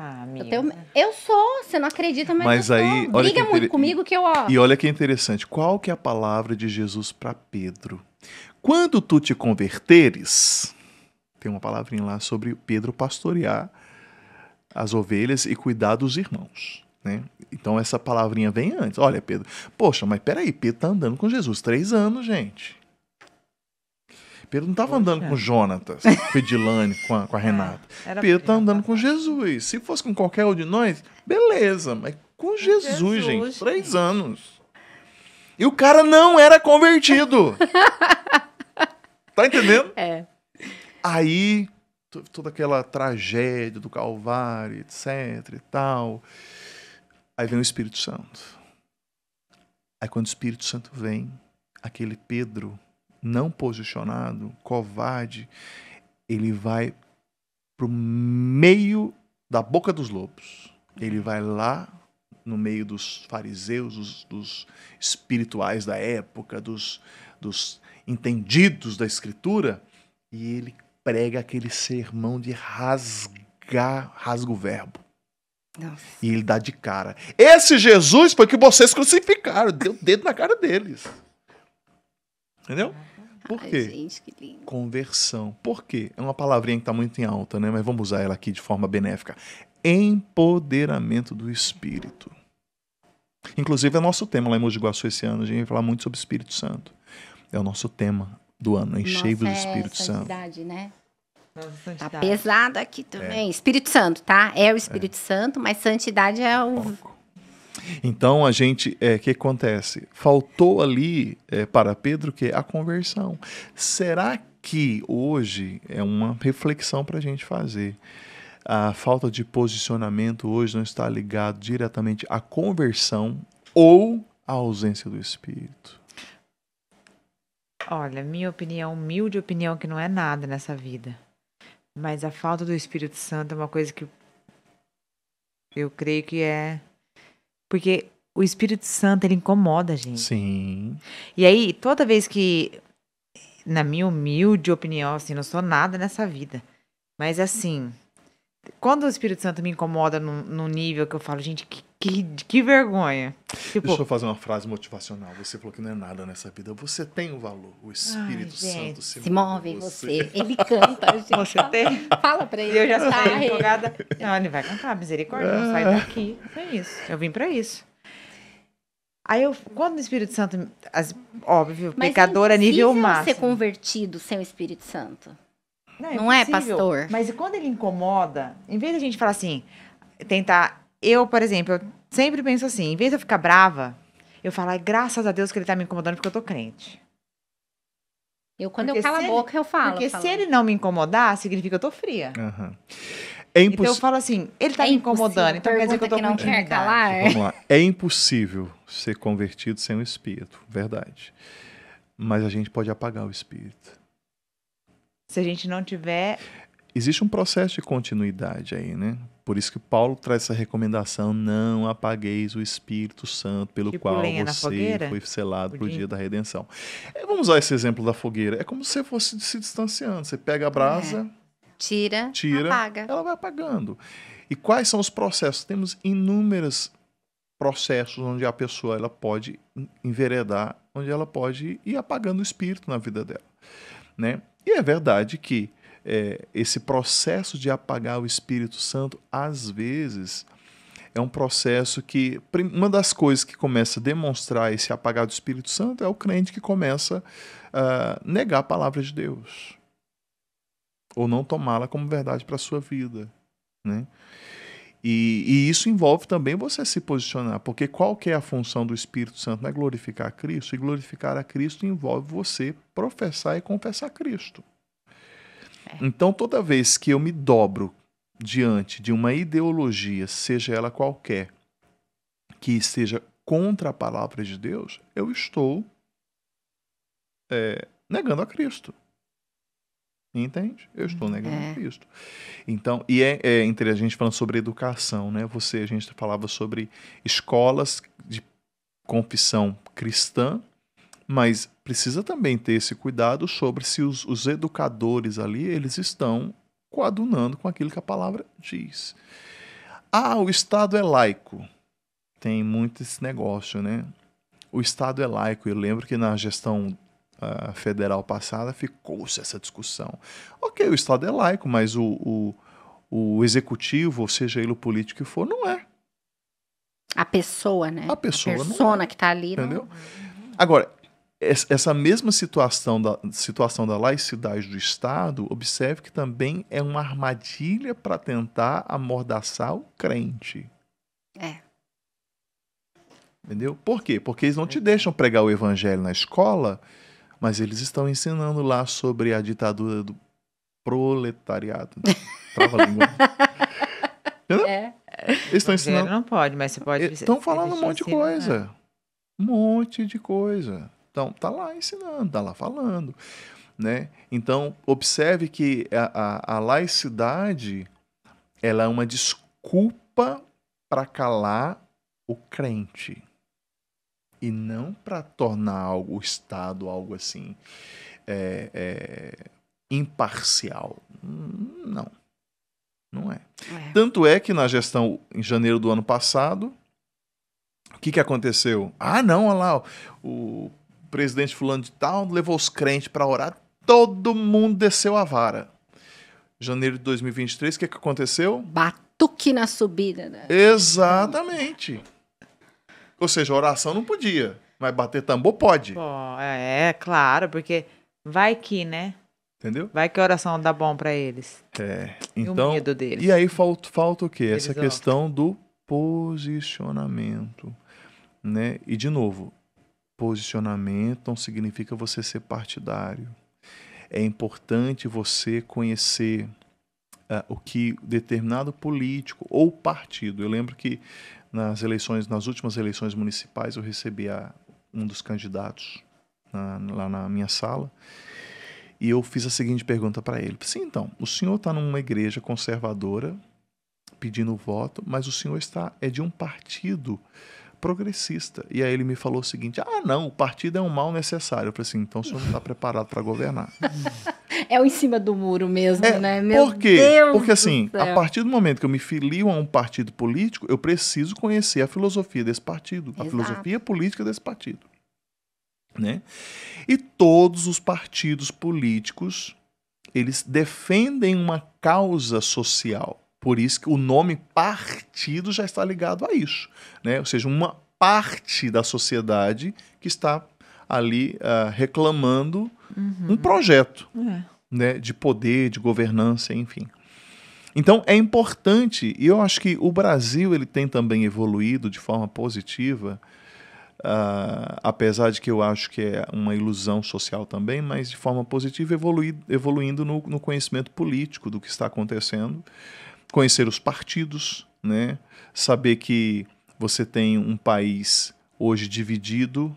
Ah, amiga. Eu, tenho... eu sou, você não acredita, mas, mas eu aí, sou. Briga muito inter... comigo que eu, ó... E olha que interessante, qual que é a palavra de Jesus para Pedro? Quando tu te converteres, tem uma palavrinha lá sobre Pedro pastorear as ovelhas e cuidar dos irmãos. Né? Então essa palavrinha vem antes. Olha, Pedro, poxa, mas peraí, Pedro tá andando com Jesus três anos, gente. Pedro não estava andando com Jonatas, com a, com a ah, Renata. Pedro tá andando com Jesus. Se fosse com qualquer um de nós, beleza, mas com Jesus, Jesus gente, gente, três anos. E o cara não era convertido. tá entendendo? É. Aí toda aquela tragédia do Calvário, etc e tal. Aí vem o Espírito Santo. Aí quando o Espírito Santo vem, aquele Pedro não posicionado, covarde, ele vai pro meio da boca dos lobos. Ele vai lá no meio dos fariseus, dos, dos espirituais da época, dos, dos entendidos da escritura, e ele prega aquele sermão de rasgar, rasga o verbo. Nossa. E ele dá de cara. Esse Jesus foi que vocês crucificaram. Deu dedo na cara deles. Entendeu? Por Ai, quê? Conversão. Por quê? É uma palavrinha que está muito em alta, né? Mas vamos usar ela aqui de forma benéfica. Empoderamento do espírito. Inclusive é nosso tema lá em Mojiguaçu esse ano. A gente vai falar muito sobre o Espírito Santo. É o nosso tema do ano, enchei-vos do Espírito é Santo. Né? Tá pesado aqui também. É. Espírito Santo, tá? É o é. Espírito é. Santo, mas santidade é o. Então a gente, o é, que acontece? Faltou ali é, para Pedro que a conversão. Será que hoje é uma reflexão para a gente fazer? A falta de posicionamento hoje não está ligado diretamente à conversão ou à ausência do Espírito. Olha, minha opinião, humilde opinião, que não é nada nessa vida mas a falta do Espírito Santo é uma coisa que eu creio que é. Porque o Espírito Santo, ele incomoda a gente. Sim. E aí, toda vez que, na minha humilde opinião, assim, não sou nada nessa vida. Mas assim, quando o Espírito Santo me incomoda num, num nível que eu falo, gente, que que, que vergonha. Tipo, Deixa eu fazer uma frase motivacional. Você falou que não é nada nessa vida. Você tem o um valor. O Espírito ai, Santo se, se move em você. você. Ele canta, gente. Você tem? Fala pra ele. Eu já saí Não, ele vai cantar. Misericórdia. Eu Sai ah. daqui. É isso. Eu vim pra isso. Aí eu, quando o Espírito Santo, as, óbvio, Mas pecadora é nível máximo. ser convertido sem o Espírito Santo. Não, é, não é, pastor? Mas quando ele incomoda, em vez de a gente falar assim, tentar. Eu, por exemplo, Sempre penso assim, em vez de eu ficar brava, eu falo, ai, graças a Deus que ele tá me incomodando porque eu tô crente. Eu, quando porque eu calo a boca, ele, eu falo. Porque falo. se ele não me incomodar, significa que eu tô fria. Uhum. É Então eu falo assim, ele tá é me incomodando, então quer dizer que eu tô que não com quer calar. É. Vamos lá. É impossível ser convertido sem o Espírito, verdade. Mas a gente pode apagar o Espírito. Se a gente não tiver existe um processo de continuidade aí, né? Por isso que Paulo traz essa recomendação: não apagueis o Espírito Santo pelo tipo qual você foi selado para o dia da redenção. É, vamos usar esse exemplo da fogueira. É como se você fosse se distanciando. Você pega a brasa, é. tira, tira, apaga. ela vai apagando. E quais são os processos? Temos inúmeros processos onde a pessoa ela pode enveredar, onde ela pode ir apagando o espírito na vida dela, né? E é verdade que é, esse processo de apagar o Espírito Santo, às vezes, é um processo que. Uma das coisas que começa a demonstrar esse apagar do Espírito Santo é o crente que começa a negar a palavra de Deus. Ou não tomá-la como verdade para a sua vida. Né? E, e, isso envolve também você se posicionar, porque qual é a função do Espírito Santo? Não é glorificar a Cristo, e glorificar a Cristo envolve você professar e confessar Cristo. É. Então, toda vez que eu me dobro diante de uma ideologia, seja ela qualquer, que esteja contra a palavra de Deus, eu estou é, negando a Cristo. Entende? Eu estou uhum. negando é. a Cristo. Então, e é, é, entre a gente falando sobre educação, né? Você, a gente falava sobre escolas de confissão cristã mas precisa também ter esse cuidado sobre se os, os educadores ali eles estão coadunando com aquilo que a palavra diz. Ah, o Estado é laico. Tem muito esse negócio, né? O Estado é laico. Eu lembro que na gestão uh, federal passada ficou-se essa discussão. Ok, o Estado é laico, mas o, o, o executivo, ou seja ele o político que for, não é. A pessoa, né? A pessoa. A persona é. que está ali. Entendeu? Não... É. Agora, essa mesma situação da, situação da laicidade do Estado, observe que também é uma armadilha para tentar amordaçar o crente. É. Entendeu? Por quê? Porque eles não te deixam pregar o evangelho na escola, mas eles estão ensinando lá sobre a ditadura do proletariado. Trava a língua. É. Eles estão ensinando. Não pode, mas você pode. Estão falando um monte de assim, né? coisa. Um monte de coisa. Então, está lá ensinando, está lá falando. Né? Então, observe que a, a, a laicidade ela é uma desculpa para calar o crente e não para tornar algo, o Estado algo assim é, é, imparcial. Não, não é. é. Tanto é que na gestão em janeiro do ano passado, o que, que aconteceu? Ah, não, olha lá, o presidente fulano de tal levou os crentes para orar, todo mundo desceu a vara. Janeiro de 2023, o que, é que aconteceu? Batuque na subida. Né? Exatamente. Ou seja, oração não podia, mas bater tambor pode. É, é, claro, porque vai que, né? Entendeu? Vai que a oração dá bom para eles. É. Então, e o então, medo deles. E aí falta, falta o quê? Eles Essa questão do posicionamento. Né? E de novo, Posicionamento não significa você ser partidário. É importante você conhecer uh, o que determinado político ou partido. Eu lembro que nas eleições, nas últimas eleições municipais, eu recebi a, um dos candidatos na, lá na minha sala e eu fiz a seguinte pergunta para ele: sim, então, o senhor está numa igreja conservadora pedindo voto, mas o senhor está é de um partido progressista. E aí ele me falou o seguinte: ah, não, o partido é um mal necessário. Eu falei assim: então o senhor não está preparado para governar. É o em cima do muro mesmo, é, né? Meu por quê? Deus Porque assim, a partir do momento que eu me filio a um partido político, eu preciso conhecer a filosofia desse partido, Exato. a filosofia política desse partido. Né? E todos os partidos políticos eles defendem uma causa social. Por isso que o nome partido já está ligado a isso, né? Ou seja, uma parte da sociedade que está ali uh, reclamando uhum. um projeto, é. né? De poder, de governança, enfim. Então é importante e eu acho que o Brasil ele tem também evoluído de forma positiva, uh, apesar de que eu acho que é uma ilusão social também, mas de forma positiva evoluído, evoluindo no, no conhecimento político do que está acontecendo conhecer os partidos, né? saber que você tem um país hoje dividido,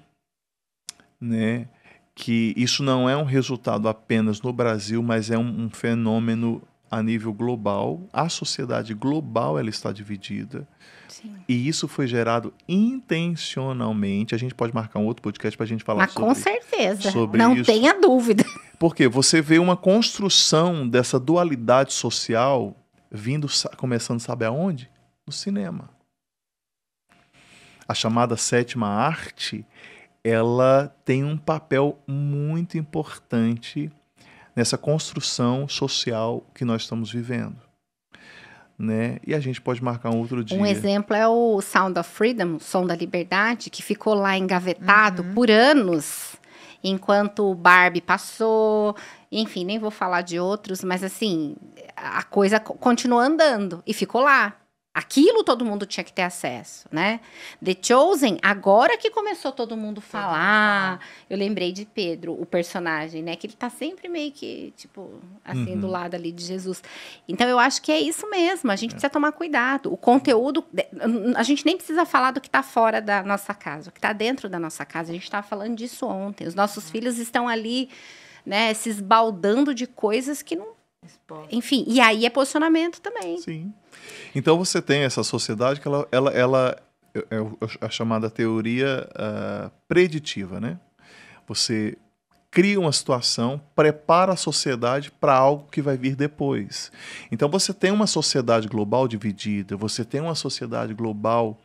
né? que isso não é um resultado apenas no Brasil, mas é um, um, fenômeno a nível global. A sociedade global ela está dividida. Sim. E isso foi gerado intencionalmente. A gente pode marcar um outro podcast para a gente falar Mas sobre, com certeza. Sobre não isso. tenha dúvida. Porque você vê uma construção dessa dualidade social vindo, começando sabe aonde? No cinema. A chamada sétima arte, ela tem um papel muito importante nessa construção social que nós estamos vivendo. Né? E a gente pode marcar um outro dia. Um exemplo é o Sound of Freedom, o Som da Liberdade, que ficou lá engavetado uhum. por anos enquanto o Barbie passou, enfim, nem vou falar de outros, mas assim, a coisa continua andando e ficou lá. Aquilo todo mundo tinha que ter acesso, né? The Chosen, agora que começou todo mundo falar, eu lembrei de Pedro, o personagem, né? Que ele tá sempre meio que, tipo, assim, uhum. do lado ali de Jesus. Então, eu acho que é isso mesmo, a gente é. precisa tomar cuidado. O conteúdo, a gente nem precisa falar do que tá fora da nossa casa, o que tá dentro da nossa casa. A gente tava falando disso ontem. Os nossos uhum. filhos estão ali, né, se esbaldando de coisas que não. Enfim, e aí é posicionamento também. Sim. Então você tem essa sociedade que ela, ela, ela é, é a chamada teoria uh, preditiva, né? Você cria uma situação, prepara a sociedade para algo que vai vir depois. Então você tem uma sociedade global dividida, você tem uma sociedade global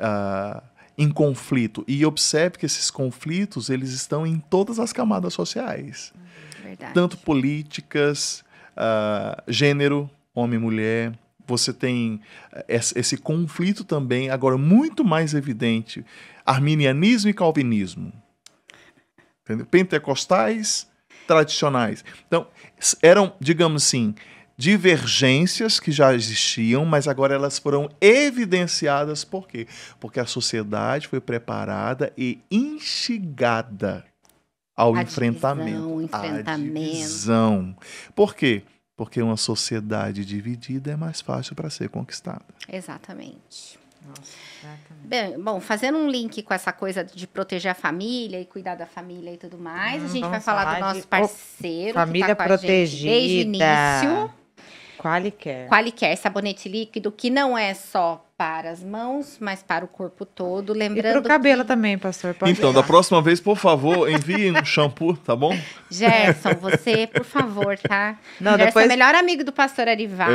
uh, em conflito e observe que esses conflitos eles estão em todas as camadas sociais, uhum, Verdade. tanto políticas, uh, gênero, homem e mulher, você tem eh, esse conflito também, agora muito mais evidente, arminianismo e calvinismo. Entendeu? Pentecostais, tradicionais. Então, eram, digamos assim, divergências que já existiam, mas agora elas foram evidenciadas por quê? Porque a sociedade foi preparada e instigada ao a enfrentamento, divisão, enfrentamento. À divisão. Por quê? Porque uma sociedade dividida é mais fácil para ser conquistada. Exatamente. Nossa, Bem, bom, fazendo um link com essa coisa de proteger a família e cuidar da família e tudo mais, hum, tá a gente vai falar, falar do nosso parceiro. Família tá protegida. desde o início. Qualicare. Qualicare, sabonete líquido, que não é só para as mãos, mas para o corpo todo, lembrando. E para o cabelo que... também, pastor. então, da próxima vez, por favor, envie um shampoo, tá bom? Gerson, você, por favor, tá? Não, Gerson é depois... é o melhor amigo do pastor Arival,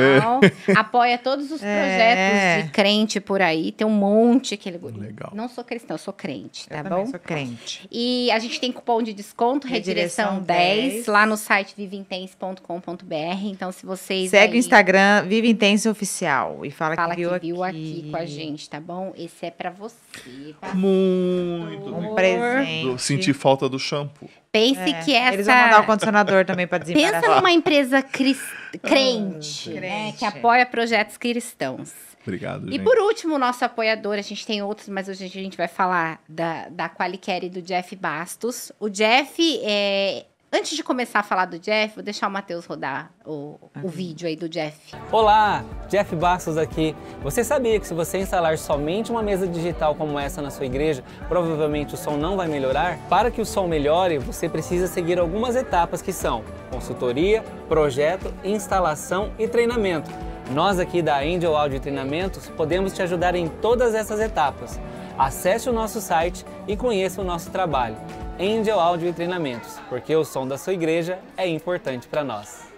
é. apoia todos os é. projetos de crente por aí, tem um monte que ele. Legal. Não sou cristão, eu sou crente, tá eu bom? Sou crente. E a gente tem cupom de desconto, redireção, redireção 10, 10, lá no site vivintens.com.br. Então, se vocês. Segue aí... o Instagram, Vive Oficial, e fala, fala que viu, que viu aqui. aqui aqui com a gente, tá bom? Esse é para você. Pastor. Tá? Muito. Um presente. senti falta do shampoo. Pense é, que essa. Eles vão mandar o condicionador também para desembarcar. Pensa ah. numa empresa ah, crente, crente. Né, que apoia projetos cristãos. Obrigado. E gente. por último, o nosso apoiador, a gente tem outros, mas hoje a gente vai falar da, da Qualicare do Jeff Bastos. O Jeff é, Antes de começar a falar do Jeff, vou deixar o Matheus rodar o, o uhum. vídeo aí do Jeff. Olá, Jeff Bastos aqui. Você sabia que se você instalar somente uma mesa digital como essa na sua igreja, provavelmente o som não vai melhorar? Para que o som melhore, você precisa seguir algumas etapas que são consultoria, projeto, instalação e treinamento. Nós aqui da Angel Audio Treinamentos podemos te ajudar em todas essas etapas. Acesse o nosso site e conheça o nosso trabalho. Angel Áudio e Treinamentos, porque o som da sua igreja é importante para nós.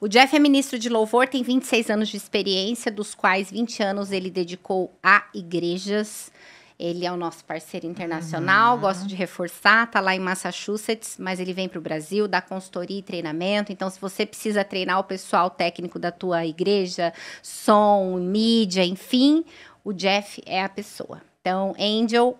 O Jeff é ministro de louvor, tem 26 anos de experiência, dos quais 20 anos ele dedicou a igrejas. Ele é o nosso parceiro internacional, uhum. gosto de reforçar, tá lá em Massachusetts, mas ele vem para o Brasil, dá consultoria e treinamento. Então, se você precisa treinar o pessoal técnico da tua igreja, som, mídia, enfim, o Jeff é a pessoa. Então, Angel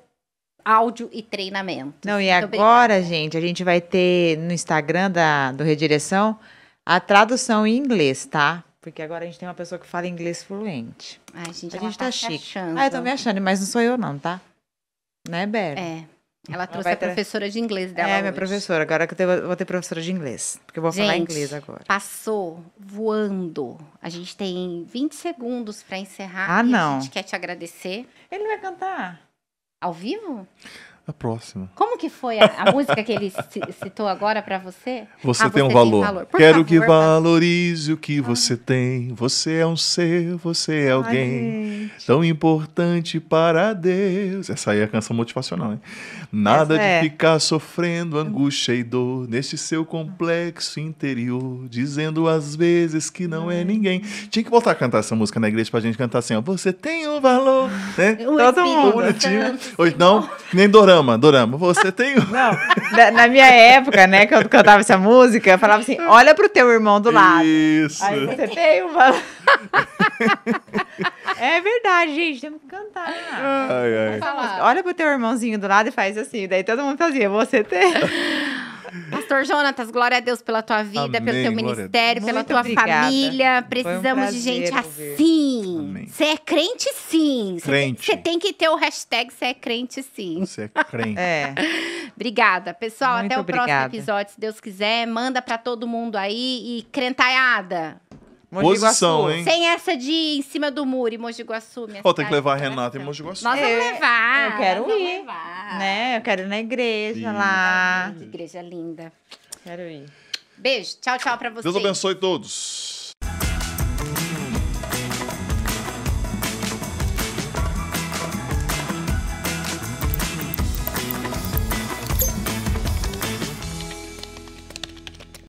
áudio e treinamento. Não, e Muito agora, obrigada. gente, a gente vai ter no Instagram da, do Redireção a tradução em inglês, tá? Porque agora a gente tem uma pessoa que fala inglês fluente. Ai, gente, a gente tá, tá chique. Achando. Ah, eu tô me achando, mas não sou eu não, tá? Né, Bero? É. Ela trouxe ela a professora de inglês dela. É, hoje. minha professora. Agora que eu vou ter professora de inglês. Porque eu vou gente, falar inglês agora. Passou voando. A gente tem 20 segundos para encerrar. Ah, não. a gente quer te agradecer. Ele vai cantar? Ao vivo? A próxima. Como que foi a, a música que ele citou agora para você? Você, ah, tem, você um tem um valor. valor. Quero favor, que valorize o que ah. você tem. Você é um ser, você é alguém Ai, tão importante para Deus. Essa aí é a canção motivacional, hein? Nada de é. ficar sofrendo angústia e dor neste seu complexo interior, dizendo às vezes que não é ninguém. Tinha que voltar a cantar essa música na igreja pra gente cantar assim, ó. Você tem um valor, né? Tá tão bonitinho. não, nem dorão. Dorama, Dorama, você ah, tem um. Não, na, na minha época, né, que eu cantava essa música, eu falava assim: olha pro teu irmão do lado. Isso. Aí você tem uma. é verdade, gente, temos que cantar. Ai, ai. Olha pro teu irmãozinho do lado e faz assim. Daí todo mundo fazia, você tem. Pastor Jonatas, glória a Deus pela tua vida, Amém, pelo teu ministério, pela tua obrigada. família. Precisamos um de gente assim. Você é crente, sim. Você tem, tem, que ter o hashtag você é crente, sim. Você é crente. é. Obrigada, pessoal. Muito até o obrigada. próximo episódio, se Deus quiser. Manda para todo mundo aí e crentaiada. Mogi Posição, hein? Sem essa de em cima do muro e Mogi Guaçu, minha tem que levar a né? Renata em Mogi Nós vamos levar. eu quero ir. levar. Né? Eu quero ir na igreja Sim. lá. Que igreja linda. Quero ir. Beijo. Tchau, tchau pra vocês. Deus abençoe todos.